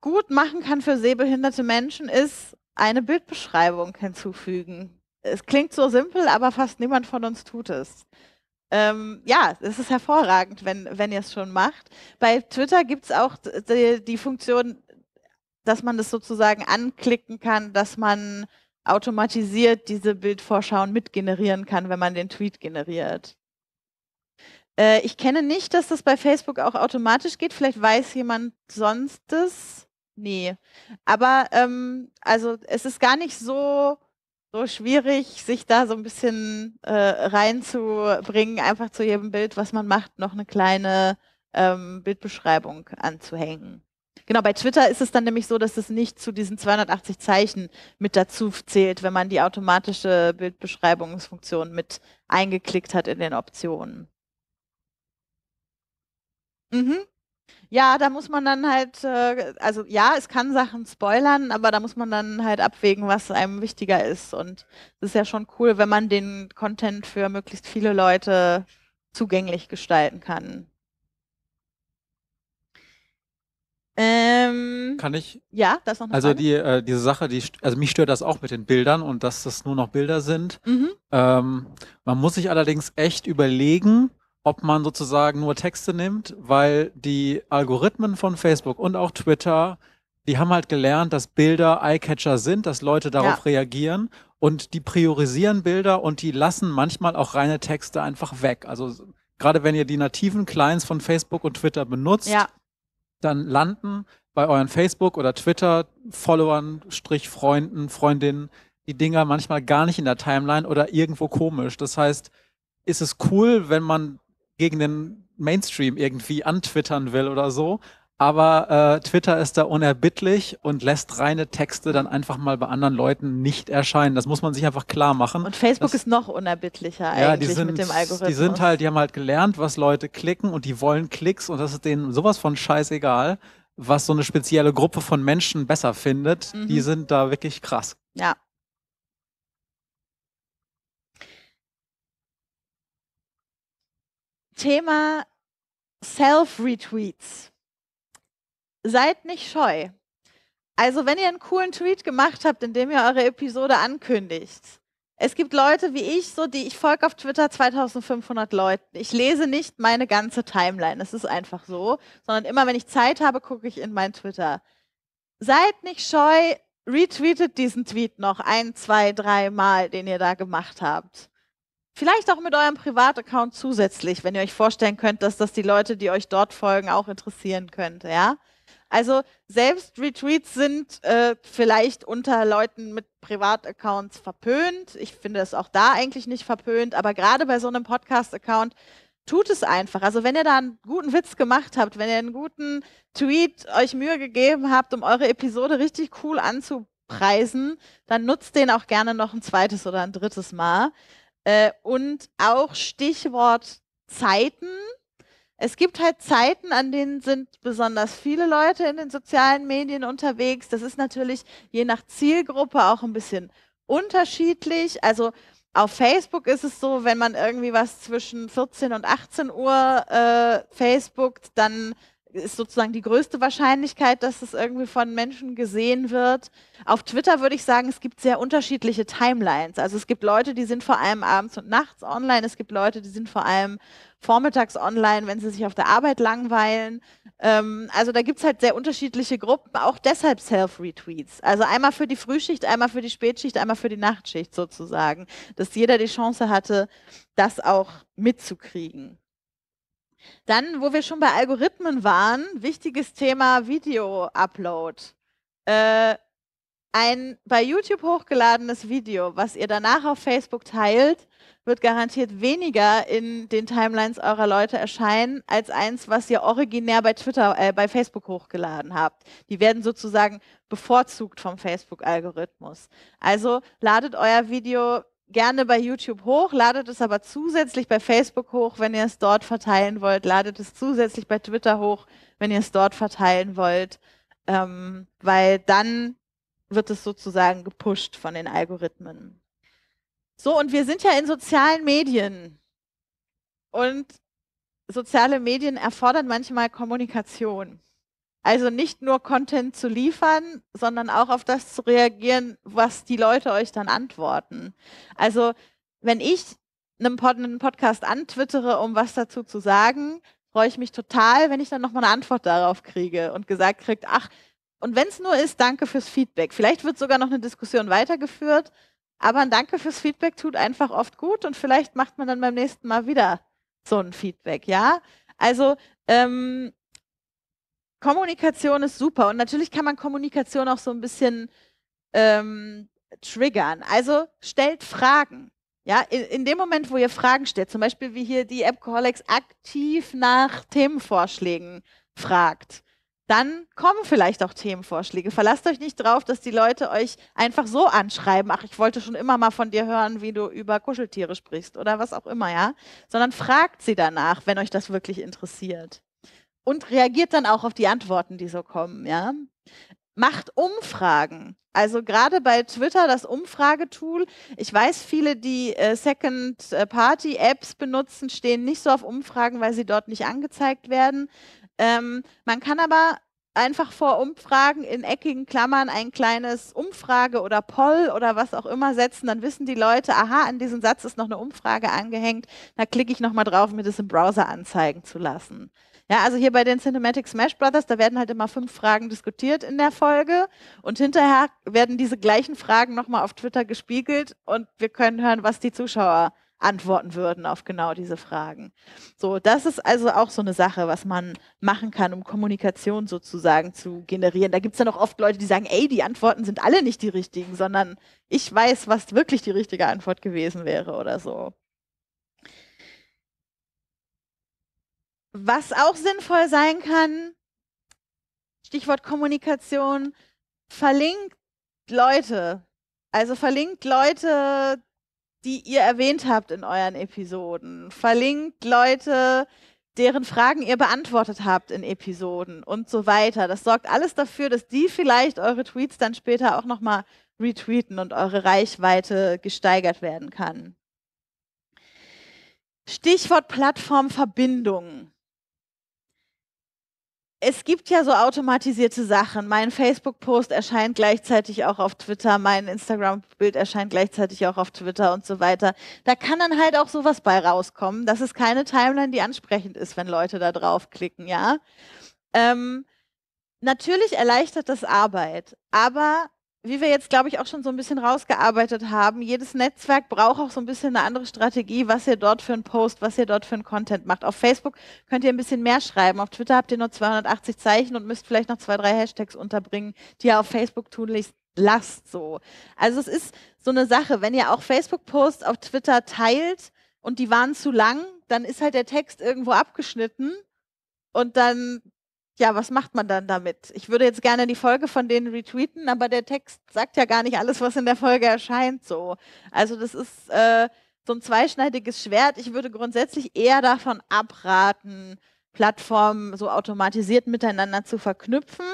A: gut machen kann für sehbehinderte Menschen ist eine Bildbeschreibung hinzufügen. Es klingt so simpel, aber fast niemand von uns tut es. Ähm, ja, es ist hervorragend, wenn, wenn ihr es schon macht. Bei Twitter gibt es auch die, die Funktion, dass man das sozusagen anklicken kann, dass man automatisiert diese Bildvorschauen mitgenerieren kann, wenn man den Tweet generiert. Äh, ich kenne nicht, dass das bei Facebook auch automatisch geht. Vielleicht weiß jemand sonst das. Nee. Aber ähm, also es ist gar nicht so so schwierig, sich da so ein bisschen äh, reinzubringen, einfach zu jedem Bild, was man macht, noch eine kleine ähm, Bildbeschreibung anzuhängen. Genau, bei Twitter ist es dann nämlich so, dass es nicht zu diesen 280 Zeichen mit dazu zählt, wenn man die automatische Bildbeschreibungsfunktion mit eingeklickt hat in den Optionen. Mhm. Ja, da muss man dann halt, äh, also ja, es kann Sachen spoilern, aber da muss man dann halt abwägen, was einem wichtiger ist. Und es ist ja schon cool, wenn man den Content für möglichst viele Leute zugänglich gestalten kann. Ähm, kann ich?
D: Ja, das noch eine Also Frage? die, äh, diese Sache, die, also mich stört das auch mit den Bildern und dass das nur noch Bilder sind. Mhm. Ähm, man muss sich allerdings echt überlegen, ob man sozusagen nur Texte nimmt, weil die Algorithmen von Facebook und auch Twitter, die haben halt gelernt, dass Bilder Eyecatcher sind, dass Leute darauf ja. reagieren und die priorisieren Bilder und die lassen manchmal auch reine Texte einfach weg. Also gerade wenn ihr die nativen Clients von Facebook und Twitter benutzt, ja. dann landen bei euren Facebook- oder Twitter-Followern, Strich Freunden, Freundinnen, die Dinger manchmal gar nicht in der Timeline oder irgendwo komisch. Das heißt, ist es cool, wenn man gegen den Mainstream irgendwie antwittern will oder so. Aber äh, Twitter ist da unerbittlich und lässt reine Texte dann einfach mal bei anderen Leuten nicht erscheinen. Das muss man sich einfach klar machen. Und Facebook
A: das, ist noch unerbittlicher ja, eigentlich sind, mit dem Algorithmus. Die sind
D: halt, die haben halt gelernt, was Leute klicken und die wollen Klicks und das ist denen sowas von scheißegal, was so eine spezielle Gruppe von Menschen besser findet. Mhm. Die sind da wirklich krass.
A: Ja, Thema Self-Retweets. Seid nicht scheu. Also wenn ihr einen coolen Tweet gemacht habt, in dem ihr eure Episode ankündigt, es gibt Leute wie ich, so die ich folge auf Twitter 2500 Leuten. Ich lese nicht meine ganze Timeline, es ist einfach so, sondern immer wenn ich Zeit habe, gucke ich in mein Twitter. Seid nicht scheu, retweetet diesen Tweet noch ein, zwei, drei Mal, den ihr da gemacht habt. Vielleicht auch mit eurem Privataccount zusätzlich, wenn ihr euch vorstellen könnt, dass das die Leute, die euch dort folgen, auch interessieren könnte, ja? Also selbst Retweets sind äh, vielleicht unter Leuten mit Privataccounts verpönt. Ich finde es auch da eigentlich nicht verpönt, aber gerade bei so einem Podcast-Account tut es einfach. Also wenn ihr da einen guten Witz gemacht habt, wenn ihr einen guten Tweet euch Mühe gegeben habt, um eure Episode richtig cool anzupreisen, dann nutzt den auch gerne noch ein zweites oder ein drittes Mal. Äh, und auch Stichwort Zeiten. Es gibt halt Zeiten, an denen sind besonders viele Leute in den sozialen Medien unterwegs. Das ist natürlich je nach Zielgruppe auch ein bisschen unterschiedlich. Also auf Facebook ist es so, wenn man irgendwie was zwischen 14 und 18 Uhr äh, Facebookt, dann ist sozusagen die größte Wahrscheinlichkeit, dass es irgendwie von Menschen gesehen wird. Auf Twitter würde ich sagen, es gibt sehr unterschiedliche Timelines. Also es gibt Leute, die sind vor allem abends und nachts online. Es gibt Leute, die sind vor allem vormittags online, wenn sie sich auf der Arbeit langweilen. Ähm, also da gibt es halt sehr unterschiedliche Gruppen, auch deshalb Self-Retweets. Also einmal für die Frühschicht, einmal für die Spätschicht, einmal für die Nachtschicht sozusagen, dass jeder die Chance hatte, das auch mitzukriegen. Dann, wo wir schon bei Algorithmen waren, wichtiges Thema Video-Upload. Äh, ein bei YouTube hochgeladenes Video, was ihr danach auf Facebook teilt, wird garantiert weniger in den Timelines eurer Leute erscheinen, als eins, was ihr originär bei Twitter, äh, bei Facebook hochgeladen habt. Die werden sozusagen bevorzugt vom Facebook-Algorithmus. Also ladet euer Video gerne bei YouTube hoch, ladet es aber zusätzlich bei Facebook hoch, wenn ihr es dort verteilen wollt, ladet es zusätzlich bei Twitter hoch, wenn ihr es dort verteilen wollt, ähm, weil dann wird es sozusagen gepusht von den Algorithmen. So, und wir sind ja in sozialen Medien. Und soziale Medien erfordern manchmal Kommunikation. Also nicht nur Content zu liefern, sondern auch auf das zu reagieren, was die Leute euch dann antworten. Also wenn ich einem Pod einen Podcast antwittere, um was dazu zu sagen, freue ich mich total, wenn ich dann nochmal eine Antwort darauf kriege und gesagt kriegt, ach, und wenn es nur ist, danke fürs Feedback. Vielleicht wird sogar noch eine Diskussion weitergeführt, aber ein Danke fürs Feedback tut einfach oft gut und vielleicht macht man dann beim nächsten Mal wieder so ein Feedback, ja? Also ähm, Kommunikation ist super und natürlich kann man Kommunikation auch so ein bisschen ähm, triggern. Also stellt Fragen. Ja, in, in, dem Moment, wo ihr Fragen stellt, zum Beispiel wie hier die Appcoholics aktiv nach Themenvorschlägen fragt, dann kommen vielleicht auch Themenvorschläge. Verlasst euch nicht drauf, dass die Leute euch einfach so anschreiben, ach, ich wollte schon immer mal von dir hören, wie du über Kuscheltiere sprichst oder was auch immer, ja, sondern fragt sie danach, wenn euch das wirklich interessiert und reagiert dann auch auf die Antworten, die so kommen, ja. Macht Umfragen. Also gerade bei Twitter, das Umfragetool. Ich weiß, viele, die äh, Second-Party-Apps benutzen, stehen nicht so auf Umfragen, weil sie dort nicht angezeigt werden. Ähm, man kann aber einfach vor Umfragen in eckigen Klammern ein kleines Umfrage oder Poll oder was auch immer setzen, dann wissen die Leute, aha, an diesem Satz ist noch eine Umfrage angehängt, da klicke ich nochmal drauf, mir das im Browser anzeigen zu lassen. Ja, also hier bei den Cinematic Smash Brothers, da werden halt immer fünf Fragen diskutiert in der Folge und hinterher werden diese gleichen Fragen nochmal auf Twitter gespiegelt und wir können hören, was die Zuschauer antworten würden auf genau diese Fragen. So, das ist also auch so eine Sache, was man machen kann, um Kommunikation sozusagen zu generieren. Da gibt es dann auch oft Leute, die sagen, ey, die Antworten sind alle nicht die richtigen, sondern ich weiß, was wirklich die richtige Antwort gewesen wäre oder so. Was auch sinnvoll sein kann, Stichwort Kommunikation, verlinkt Leute. Also verlinkt Leute, die ihr erwähnt habt in euren Episoden. Verlinkt Leute, deren Fragen ihr beantwortet habt in Episoden und so weiter. Das sorgt alles dafür, dass die vielleicht eure Tweets dann später auch nochmal retweeten und eure Reichweite gesteigert werden kann. Stichwort Plattformverbindung es gibt ja so automatisierte Sachen. Mein Facebook-Post erscheint gleichzeitig auch auf Twitter, mein Instagram-Bild erscheint gleichzeitig auch auf Twitter und so weiter. Da kann dann halt auch sowas bei rauskommen. Das ist keine Timeline, die ansprechend ist, wenn Leute da draufklicken, ja. Ähm, natürlich erleichtert das Arbeit, aber wie wir jetzt, glaube ich, auch schon so ein bisschen rausgearbeitet haben, jedes Netzwerk braucht auch so ein bisschen eine andere Strategie, was ihr dort für einen Post, was ihr dort für einen Content macht. Auf Facebook könnt ihr ein bisschen mehr schreiben, auf Twitter habt ihr nur 280 Zeichen und müsst vielleicht noch zwei, drei Hashtags unterbringen, die ihr auf Facebook tunlichst lasst. So. Also es ist so eine Sache, wenn ihr auch Facebook-Posts auf Twitter teilt und die waren zu lang, dann ist halt der Text irgendwo abgeschnitten und dann ja, was macht man dann damit? Ich würde jetzt gerne die Folge von denen retweeten, aber der Text sagt ja gar nicht alles, was in der Folge erscheint. So, also das ist äh, so ein zweischneidiges Schwert. Ich würde grundsätzlich eher davon abraten, Plattformen so automatisiert miteinander zu verknüpfen.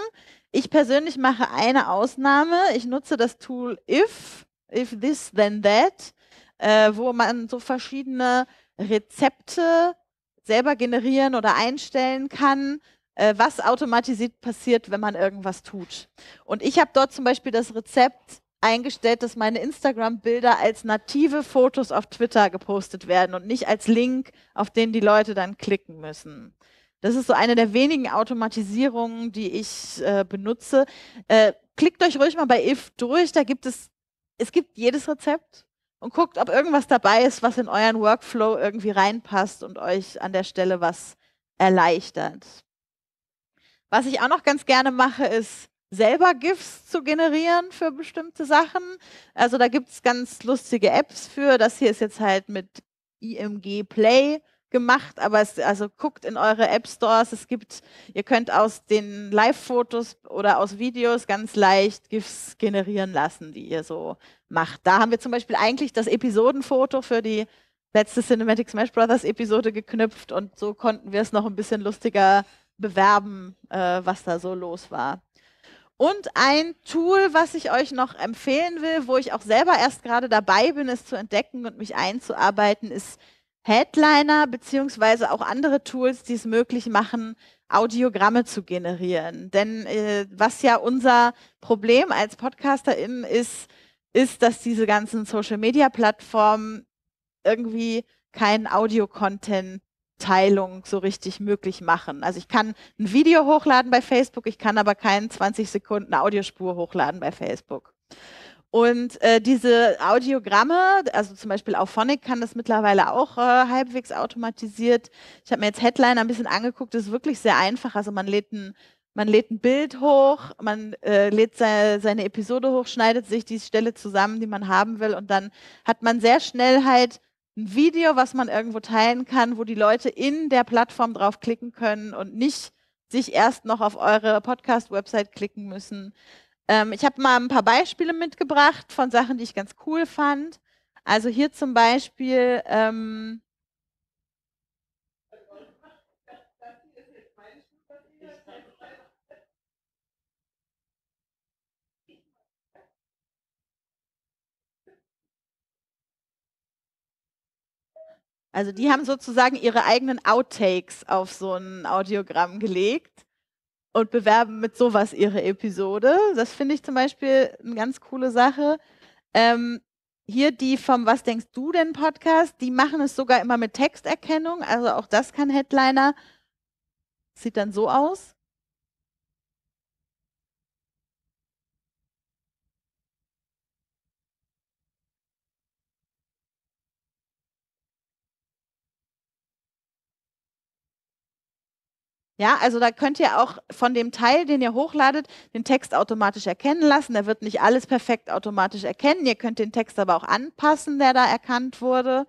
A: Ich persönlich mache eine Ausnahme. Ich nutze das Tool if, if this then that, äh, wo man so verschiedene Rezepte selber generieren oder einstellen kann äh, was automatisiert passiert, wenn man irgendwas tut. Und ich habe dort zum Beispiel das Rezept eingestellt, dass meine Instagram-Bilder als native Fotos auf Twitter gepostet werden und nicht als Link, auf den die Leute dann klicken müssen. Das ist so eine der wenigen Automatisierungen, die ich äh, benutze. Äh, klickt euch ruhig mal bei If durch, da gibt es, es gibt jedes Rezept und guckt, ob irgendwas dabei ist, was in euren Workflow irgendwie reinpasst und euch an der Stelle was erleichtert. Was ich auch noch ganz gerne mache, ist selber GIFs zu generieren für bestimmte Sachen. Also da gibt es ganz lustige Apps für. Das hier ist jetzt halt mit IMG Play gemacht, aber es, also guckt in eure App Stores. Es gibt, ihr könnt aus den Live-Fotos oder aus Videos ganz leicht GIFs generieren lassen, die ihr so macht. Da haben wir zum Beispiel eigentlich das Episodenfoto für die letzte Cinematic Smash Brothers Episode geknüpft und so konnten wir es noch ein bisschen lustiger bewerben, äh, was da so los war. Und ein Tool, was ich euch noch empfehlen will, wo ich auch selber erst gerade dabei bin, es zu entdecken und mich einzuarbeiten, ist Headliner beziehungsweise auch andere Tools, die es möglich machen, Audiogramme zu generieren. Denn äh, was ja unser Problem als PodcasterInnen ist, ist, dass diese ganzen Social-Media-Plattformen irgendwie keinen Audio-Content Teilung so richtig möglich machen. Also ich kann ein Video hochladen bei Facebook, ich kann aber keinen 20 Sekunden Audiospur hochladen bei Facebook. Und äh, diese Audiogramme, also zum Beispiel auch Auphonic kann das mittlerweile auch äh, halbwegs automatisiert. Ich habe mir jetzt Headline ein bisschen angeguckt, das ist wirklich sehr einfach. Also man lädt ein, man lädt ein Bild hoch, man äh, lädt se seine Episode hoch, schneidet sich die Stelle zusammen, die man haben will und dann hat man sehr schnell halt ein Video, was man irgendwo teilen kann, wo die Leute in der Plattform draufklicken können und nicht sich erst noch auf eure Podcast-Website klicken müssen. Ähm, ich habe mal ein paar Beispiele mitgebracht von Sachen, die ich ganz cool fand. Also hier zum Beispiel ähm, Also die haben sozusagen ihre eigenen Outtakes auf so ein Audiogramm gelegt und bewerben mit sowas ihre Episode. Das finde ich zum Beispiel eine ganz coole Sache. Ähm, hier die vom Was denkst du denn Podcast, die machen es sogar immer mit Texterkennung. Also auch das kann Headliner. Sieht dann so aus. Ja, also da könnt ihr auch von dem Teil, den ihr hochladet, den Text automatisch erkennen lassen. Er wird nicht alles perfekt automatisch erkennen. Ihr könnt den Text aber auch anpassen, der da erkannt wurde.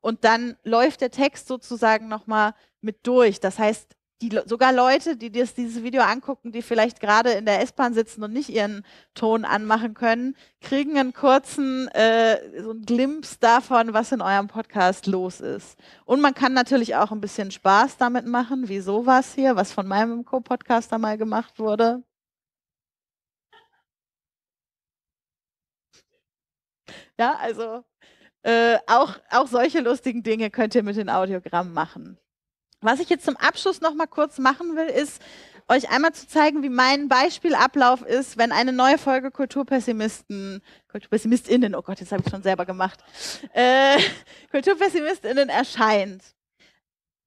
A: Und dann läuft der Text sozusagen nochmal mit durch. Das heißt, die sogar Leute, die das, dieses Video angucken, die vielleicht gerade in der S-Bahn sitzen und nicht ihren Ton anmachen können, kriegen einen kurzen äh, so einen Glimpse davon, was in eurem Podcast los ist. Und man kann natürlich auch ein bisschen Spaß damit machen, wie sowas hier, was von meinem Co-Podcaster mal gemacht wurde. Ja, also äh, auch, auch solche lustigen Dinge könnt ihr mit den Audiogrammen machen. Was ich jetzt zum Abschluss noch mal kurz machen will, ist, euch einmal zu zeigen, wie mein Beispielablauf ist, wenn eine neue Folge Kulturpessimisten, KulturpessimistInnen, oh Gott, jetzt habe ich schon selber gemacht, äh, KulturpessimistInnen erscheint.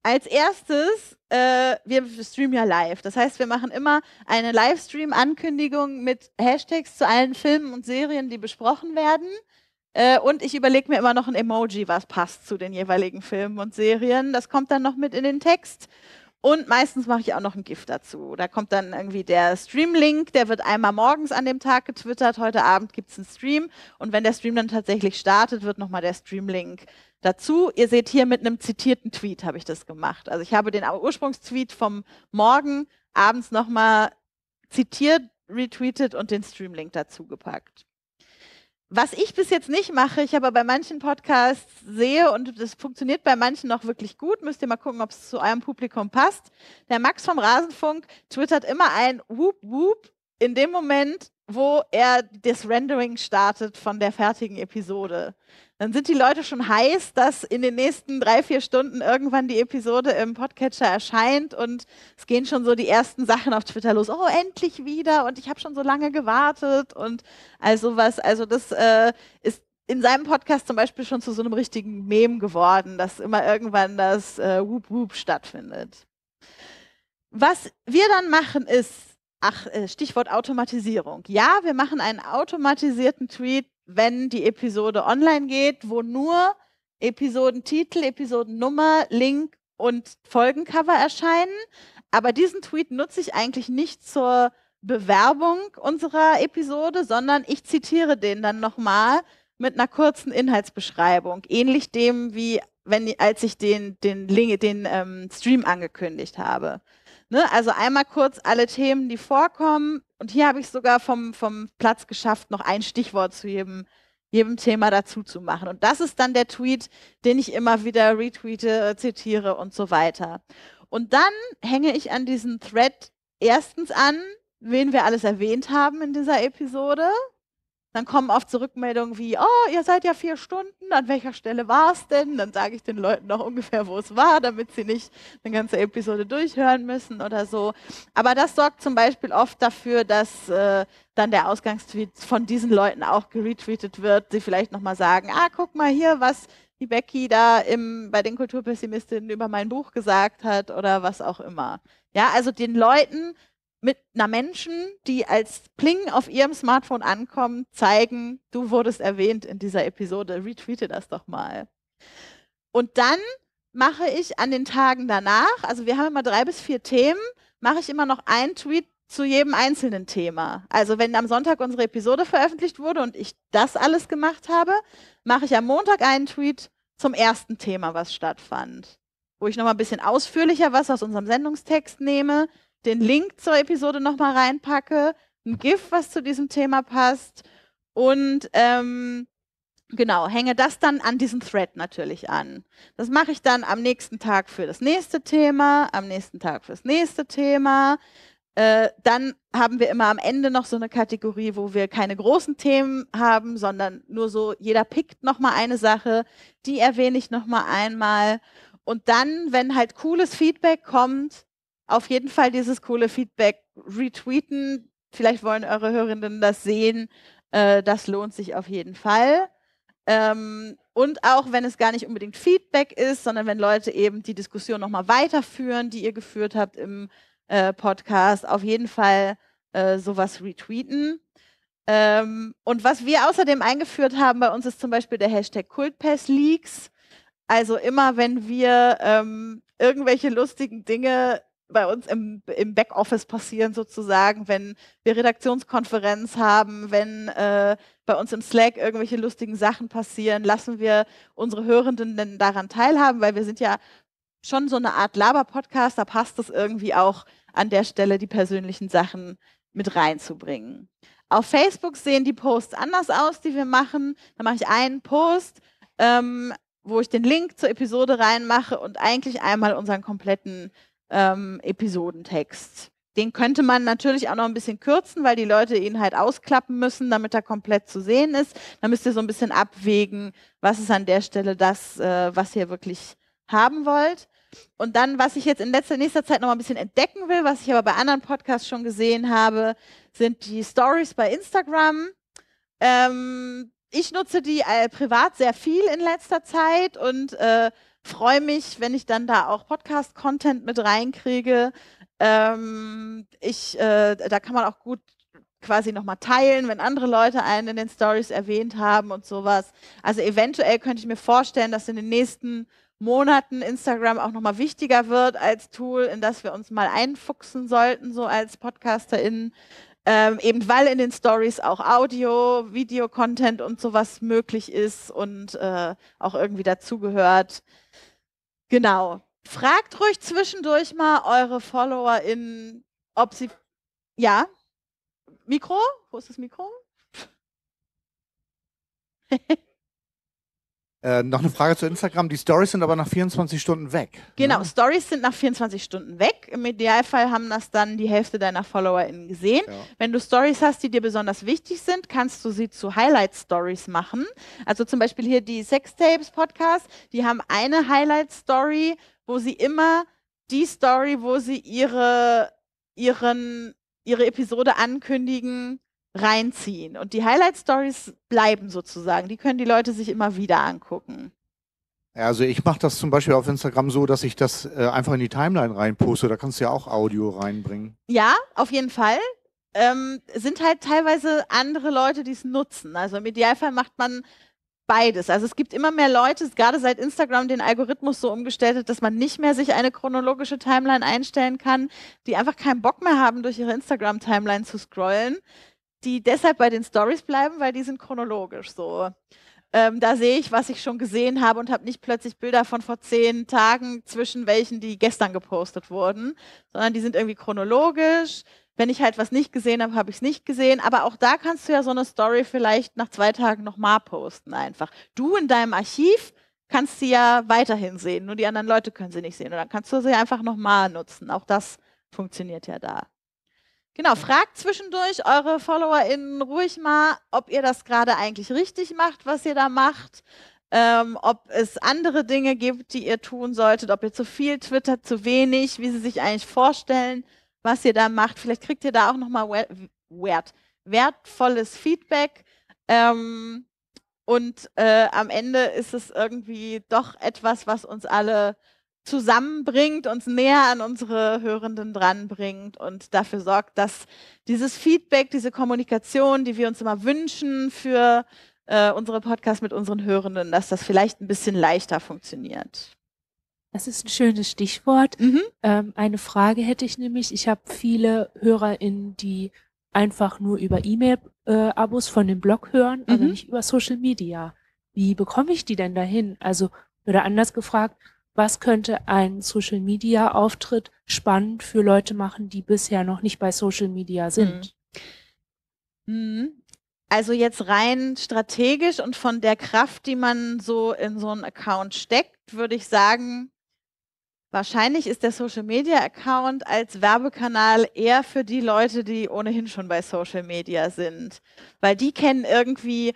A: Als erstes, äh, wir streamen ja live. Das heißt, wir machen immer eine Livestream-Ankündigung mit Hashtags zu allen Filmen und Serien, die besprochen werden. Äh, und ich überlege mir immer noch ein Emoji, was passt zu den jeweiligen Filmen und Serien. Das kommt dann noch mit in den Text. Und meistens mache ich auch noch ein Gift dazu. Da kommt dann irgendwie der Stream-Link, der wird einmal morgens an dem Tag getwittert. Heute Abend gibt es einen Stream. Und wenn der Stream dann tatsächlich startet, wird nochmal der Stream-Link dazu. Ihr seht hier mit einem zitierten Tweet habe ich das gemacht. Also ich habe den Ursprungstweet vom Morgen abends nochmal zitiert, retweetet und den Stream-Link dazu gepackt. Was ich bis jetzt nicht mache, ich aber bei manchen Podcasts sehe und das funktioniert bei manchen noch wirklich gut, müsst ihr mal gucken, ob es zu eurem Publikum passt. Der Max vom Rasenfunk twittert immer ein Whoop Whoop in dem Moment, wo er das Rendering startet von der fertigen Episode dann sind die Leute schon heiß, dass in den nächsten drei, vier Stunden irgendwann die Episode im Podcatcher erscheint und es gehen schon so die ersten Sachen auf Twitter los. Oh, endlich wieder und ich habe schon so lange gewartet und all sowas. Also das äh, ist in seinem Podcast zum Beispiel schon zu so einem richtigen Mem geworden, dass immer irgendwann das äh, Whoop Whoop stattfindet. Was wir dann machen ist, ach, äh, Stichwort Automatisierung. Ja, wir machen einen automatisierten Tweet, wenn die Episode online geht, wo nur Episodentitel, Episodennummer, Link und Folgencover erscheinen. Aber diesen Tweet nutze ich eigentlich nicht zur Bewerbung unserer Episode, sondern ich zitiere den dann nochmal mit einer kurzen Inhaltsbeschreibung, ähnlich dem wie wenn als ich den den Link, den ähm, Stream angekündigt habe. Ne? Also einmal kurz alle Themen, die vorkommen. Und hier habe ich sogar vom, vom Platz geschafft, noch ein Stichwort zu jedem, jedem Thema dazu zu machen. Und das ist dann der Tweet, den ich immer wieder retweete, äh, zitiere und so weiter. Und dann hänge ich an diesen Thread erstens an, wen wir alles erwähnt haben in dieser Episode. Dann kommen oft so Rückmeldungen wie, oh, ihr seid ja vier Stunden, an welcher Stelle war es denn? Dann sage ich den Leuten noch ungefähr, wo es war, damit sie nicht eine ganze Episode durchhören müssen oder so. Aber das sorgt zum Beispiel oft dafür, dass äh, dann der Ausgangstweet von diesen Leuten auch geretweetet wird, sie vielleicht nochmal sagen, ah, guck mal hier, was die Becky da im, bei den Kulturpessimistinnen über mein Buch gesagt hat oder was auch immer. Ja, also den Leuten mit einer Menschen, die als Pling auf ihrem Smartphone ankommen, zeigen, du wurdest erwähnt in dieser Episode, retweete das doch mal. Und dann mache ich an den Tagen danach, also wir haben immer drei bis vier Themen, mache ich immer noch einen Tweet zu jedem einzelnen Thema. Also wenn am Sonntag unsere Episode veröffentlicht wurde und ich das alles gemacht habe, mache ich am Montag einen Tweet zum ersten Thema, was stattfand, wo ich nochmal ein bisschen ausführlicher was aus unserem Sendungstext nehme, den Link zur Episode nochmal reinpacke, ein GIF, was zu diesem Thema passt und ähm, genau, hänge das dann an diesen Thread natürlich an. Das mache ich dann am nächsten Tag für das nächste Thema, am nächsten Tag fürs nächste Thema. Äh, dann haben wir immer am Ende noch so eine Kategorie, wo wir keine großen Themen haben, sondern nur so, jeder pickt nochmal eine Sache, die erwähne ich nochmal einmal. Und dann, wenn halt cooles Feedback kommt, auf jeden Fall dieses coole Feedback retweeten. Vielleicht wollen eure Hörerinnen das sehen. Äh, das lohnt sich auf jeden Fall. Ähm, und auch wenn es gar nicht unbedingt Feedback ist, sondern wenn Leute eben die Diskussion nochmal weiterführen, die ihr geführt habt im äh, Podcast, auf jeden Fall äh, sowas retweeten. Ähm, und was wir außerdem eingeführt haben bei uns ist zum Beispiel der Hashtag KultpassLeaks. Also immer, wenn wir ähm, irgendwelche lustigen Dinge bei uns im, im Backoffice passieren sozusagen, wenn wir Redaktionskonferenz haben, wenn äh, bei uns im Slack irgendwelche lustigen Sachen passieren, lassen wir unsere Hörenden denn daran teilhaben, weil wir sind ja schon so eine Art Laber-Podcast, da passt es irgendwie auch an der Stelle, die persönlichen Sachen mit reinzubringen. Auf Facebook sehen die Posts anders aus, die wir machen. Da mache ich einen Post, ähm, wo ich den Link zur Episode reinmache und eigentlich einmal unseren kompletten ähm, Episodentext. Den könnte man natürlich auch noch ein bisschen kürzen, weil die Leute ihn halt ausklappen müssen, damit er komplett zu sehen ist. Da müsst ihr so ein bisschen abwägen, was ist an der Stelle das, äh, was ihr wirklich haben wollt. Und dann, was ich jetzt in letzter, nächster Zeit noch mal ein bisschen entdecken will, was ich aber bei anderen Podcasts schon gesehen habe, sind die Stories bei Instagram. Ähm, ich nutze die äh, privat sehr viel in letzter Zeit und äh, Freue mich, wenn ich dann da auch Podcast-Content mit reinkriege. Ähm, ich, äh, da kann man auch gut quasi nochmal teilen, wenn andere Leute einen in den Stories erwähnt haben und sowas. Also eventuell könnte ich mir vorstellen, dass in den nächsten Monaten Instagram auch nochmal wichtiger wird als Tool, in das wir uns mal einfuchsen sollten, so als PodcasterInnen ähm, eben weil in den Stories auch Audio, Video-Content und sowas möglich ist und äh, auch irgendwie dazugehört. Genau. Fragt ruhig zwischendurch mal eure FollowerInnen, ob sie. Ja? Mikro? Wo ist das Mikro?
D: Äh, noch eine Frage zu Instagram. Die Stories sind aber nach 24 Stunden weg.
A: Genau, ne? Stories sind nach 24 Stunden weg. Im Idealfall haben das dann die Hälfte deiner FollowerInnen gesehen. Ja. Wenn du Stories hast, die dir besonders wichtig sind, kannst du sie zu Highlight-Stories machen. Also zum Beispiel hier die Sextapes-Podcast, die haben eine Highlight-Story, wo sie immer die Story, wo sie ihre, ihren, ihre Episode ankündigen, reinziehen. Und die Highlight-Stories bleiben sozusagen. Die können die Leute sich immer wieder angucken.
D: Also ich mache das zum Beispiel auf Instagram so, dass ich das äh, einfach in die Timeline reinposte. Da kannst du ja auch Audio reinbringen.
A: Ja, auf jeden Fall. Ähm, sind halt teilweise andere Leute, die es nutzen. Also im Idealfall macht man beides. Also es gibt immer mehr Leute, gerade seit Instagram den Algorithmus so umgestellt hat, dass man nicht mehr sich eine chronologische Timeline einstellen kann, die einfach keinen Bock mehr haben, durch ihre Instagram-Timeline zu scrollen die deshalb bei den Stories bleiben, weil die sind chronologisch so. Ähm, da sehe ich, was ich schon gesehen habe und habe nicht plötzlich Bilder von vor zehn Tagen zwischen welchen, die gestern gepostet wurden, sondern die sind irgendwie chronologisch. Wenn ich halt was nicht gesehen habe, habe ich es nicht gesehen. Aber auch da kannst du ja so eine Story vielleicht nach zwei Tagen nochmal posten einfach. Du in deinem Archiv kannst sie ja weiterhin sehen, nur die anderen Leute können sie nicht sehen. Und dann kannst du sie einfach nochmal nutzen. Auch das funktioniert ja da. Genau, fragt zwischendurch eure FollowerInnen ruhig mal, ob ihr das gerade eigentlich richtig macht, was ihr da macht, ähm, ob es andere Dinge gibt, die ihr tun solltet, ob ihr zu viel twittert, zu wenig, wie sie sich eigentlich vorstellen, was ihr da macht. Vielleicht kriegt ihr da auch nochmal wert, wertvolles Feedback. Ähm, und äh, am Ende ist es irgendwie doch etwas, was uns alle zusammenbringt, uns näher an unsere Hörenden dranbringt und dafür sorgt, dass dieses Feedback, diese Kommunikation, die wir uns immer wünschen für äh, unsere Podcasts mit unseren Hörenden, dass das vielleicht ein bisschen leichter funktioniert.
C: Das ist ein schönes Stichwort. Mhm. Ähm, eine Frage hätte ich nämlich. Ich habe viele HörerInnen, die einfach nur über E-Mail-Abos äh, von dem Blog hören, mhm. aber nicht über Social Media. Wie bekomme ich die denn dahin? Also, oder anders gefragt, was könnte ein Social Media Auftritt spannend für Leute machen, die bisher noch nicht bei Social Media sind?
A: Hm. Hm. Also jetzt rein strategisch und von der Kraft, die man so in so einen Account steckt, würde ich sagen, wahrscheinlich ist der Social Media Account als Werbekanal eher für die Leute, die ohnehin schon bei Social Media sind, weil die kennen irgendwie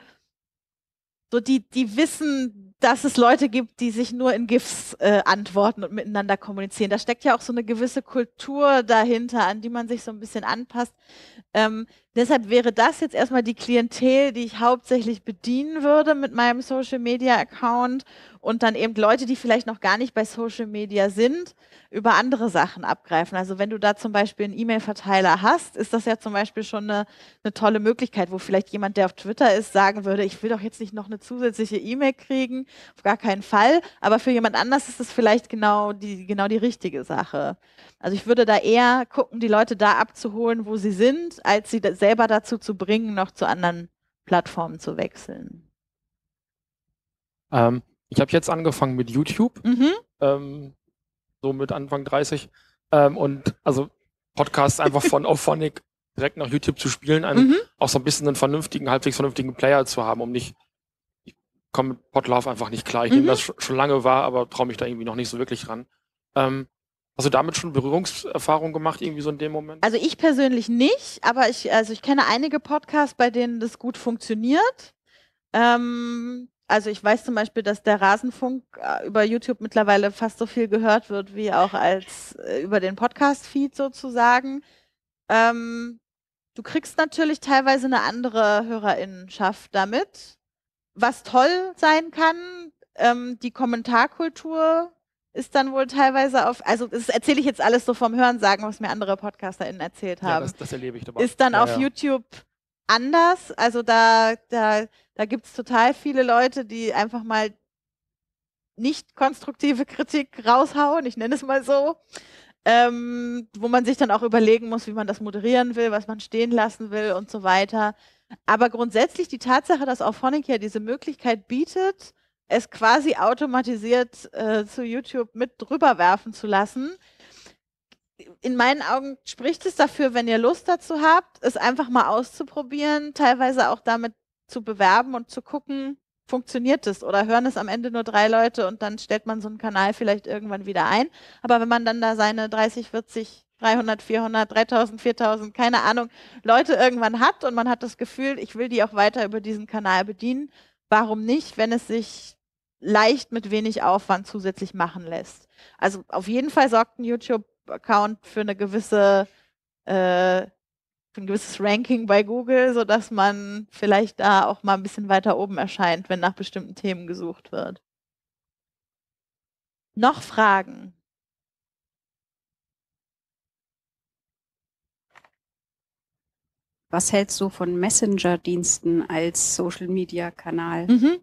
A: so die die wissen, dass es Leute gibt, die sich nur in GIFs äh, antworten und miteinander kommunizieren. Da steckt ja auch so eine gewisse Kultur dahinter, an die man sich so ein bisschen anpasst. Ähm, Deshalb wäre das jetzt erstmal die Klientel, die ich hauptsächlich bedienen würde mit meinem Social Media Account und dann eben Leute, die vielleicht noch gar nicht bei Social Media sind, über andere Sachen abgreifen. Also wenn du da zum Beispiel einen E-Mail-Verteiler hast, ist das ja zum Beispiel schon eine, eine tolle Möglichkeit, wo vielleicht jemand, der auf Twitter ist, sagen würde, ich will doch jetzt nicht noch eine zusätzliche E-Mail kriegen, auf gar keinen Fall. Aber für jemand anders ist das vielleicht genau die, genau die richtige Sache. Also ich würde da eher gucken, die Leute da abzuholen, wo sie sind, als sie selbst selber dazu zu bringen, noch zu anderen Plattformen zu wechseln?
B: Ähm, ich habe jetzt angefangen mit YouTube, mhm. ähm, so mit Anfang 30. Ähm, und also Podcasts einfach von Ophonic direkt nach YouTube zu spielen, einen, mhm. auch so ein bisschen einen vernünftigen, halbwegs vernünftigen Player zu haben, um nicht, ich komme mit Podlove einfach nicht klar. Ich mhm. nehme das schon lange wahr, aber traue mich da irgendwie noch nicht so wirklich ran. Ähm, Hast du damit schon Berührungserfahrung gemacht, irgendwie so in dem Moment?
A: Also ich persönlich nicht, aber ich, also ich kenne einige Podcasts, bei denen das gut funktioniert. Ähm, also ich weiß zum Beispiel, dass der Rasenfunk äh, über YouTube mittlerweile fast so viel gehört wird, wie auch als äh, über den Podcast-Feed sozusagen. Ähm, du kriegst natürlich teilweise eine andere Hörerinnenschaft damit. Was toll sein kann, ähm, die Kommentarkultur ist dann wohl teilweise auf, also das erzähle ich jetzt alles so vom Hörensagen, was mir andere PodcasterInnen erzählt haben. Ja, das, das
B: erlebe ich dabei. Ist dann ja, auf ja.
A: YouTube anders. Also da, da, da gibt es total viele Leute, die einfach mal nicht konstruktive Kritik raushauen, ich nenne es mal so. Ähm, wo man sich dann auch überlegen muss, wie man das moderieren will, was man stehen lassen will und so weiter. Aber grundsätzlich die Tatsache, dass auch Phonic ja diese Möglichkeit bietet, es quasi automatisiert äh, zu YouTube mit drüber werfen zu lassen. In meinen Augen spricht es dafür, wenn ihr Lust dazu habt, es einfach mal auszuprobieren, teilweise auch damit zu bewerben und zu gucken, funktioniert es oder hören es am Ende nur drei Leute und dann stellt man so einen Kanal vielleicht irgendwann wieder ein. Aber wenn man dann da seine 30, 40, 300, 400, 3000, 4000, keine Ahnung, Leute irgendwann hat und man hat das Gefühl, ich will die auch weiter über diesen Kanal bedienen, warum nicht, wenn es sich leicht mit wenig Aufwand zusätzlich machen lässt. Also auf jeden Fall sorgt ein YouTube-Account für eine gewisse äh, für ein gewisses Ranking bei Google, sodass man vielleicht da auch mal ein bisschen weiter oben erscheint, wenn nach bestimmten Themen gesucht wird. Noch Fragen? Was hältst du von Messenger-Diensten als Social-Media-Kanal? Mhm.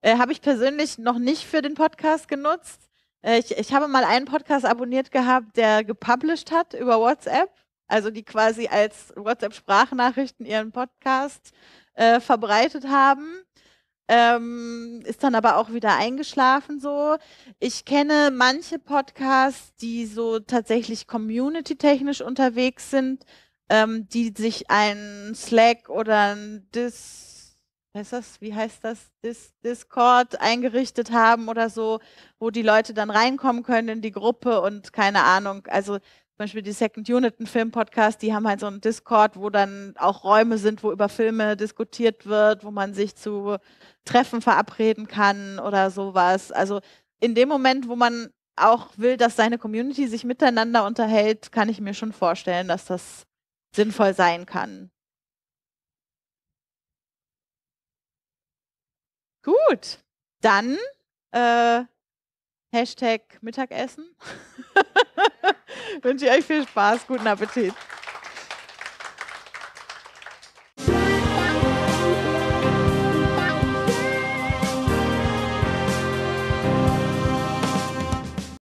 A: Äh, habe ich persönlich noch nicht für den Podcast genutzt. Äh, ich, ich habe mal einen Podcast abonniert gehabt, der gepublished hat über WhatsApp. Also die quasi als WhatsApp-Sprachnachrichten ihren Podcast äh, verbreitet haben. Ähm, ist dann aber auch wieder eingeschlafen so. Ich kenne manche Podcasts, die so tatsächlich community-technisch unterwegs sind, ähm, die sich einen Slack oder ein Dis heißt das, wie heißt das, Dis Discord eingerichtet haben oder so, wo die Leute dann reinkommen können in die Gruppe und keine Ahnung. Also zum Beispiel die Second Unit, ein Film-Podcast, die haben halt so einen Discord, wo dann auch Räume sind, wo über Filme diskutiert wird, wo man sich zu Treffen verabreden kann oder sowas. Also in dem Moment, wo man auch will, dass seine Community sich miteinander unterhält, kann ich mir schon vorstellen, dass das sinnvoll sein kann. Gut, dann äh, Hashtag Mittagessen. Wünsche ich euch viel Spaß, guten Appetit.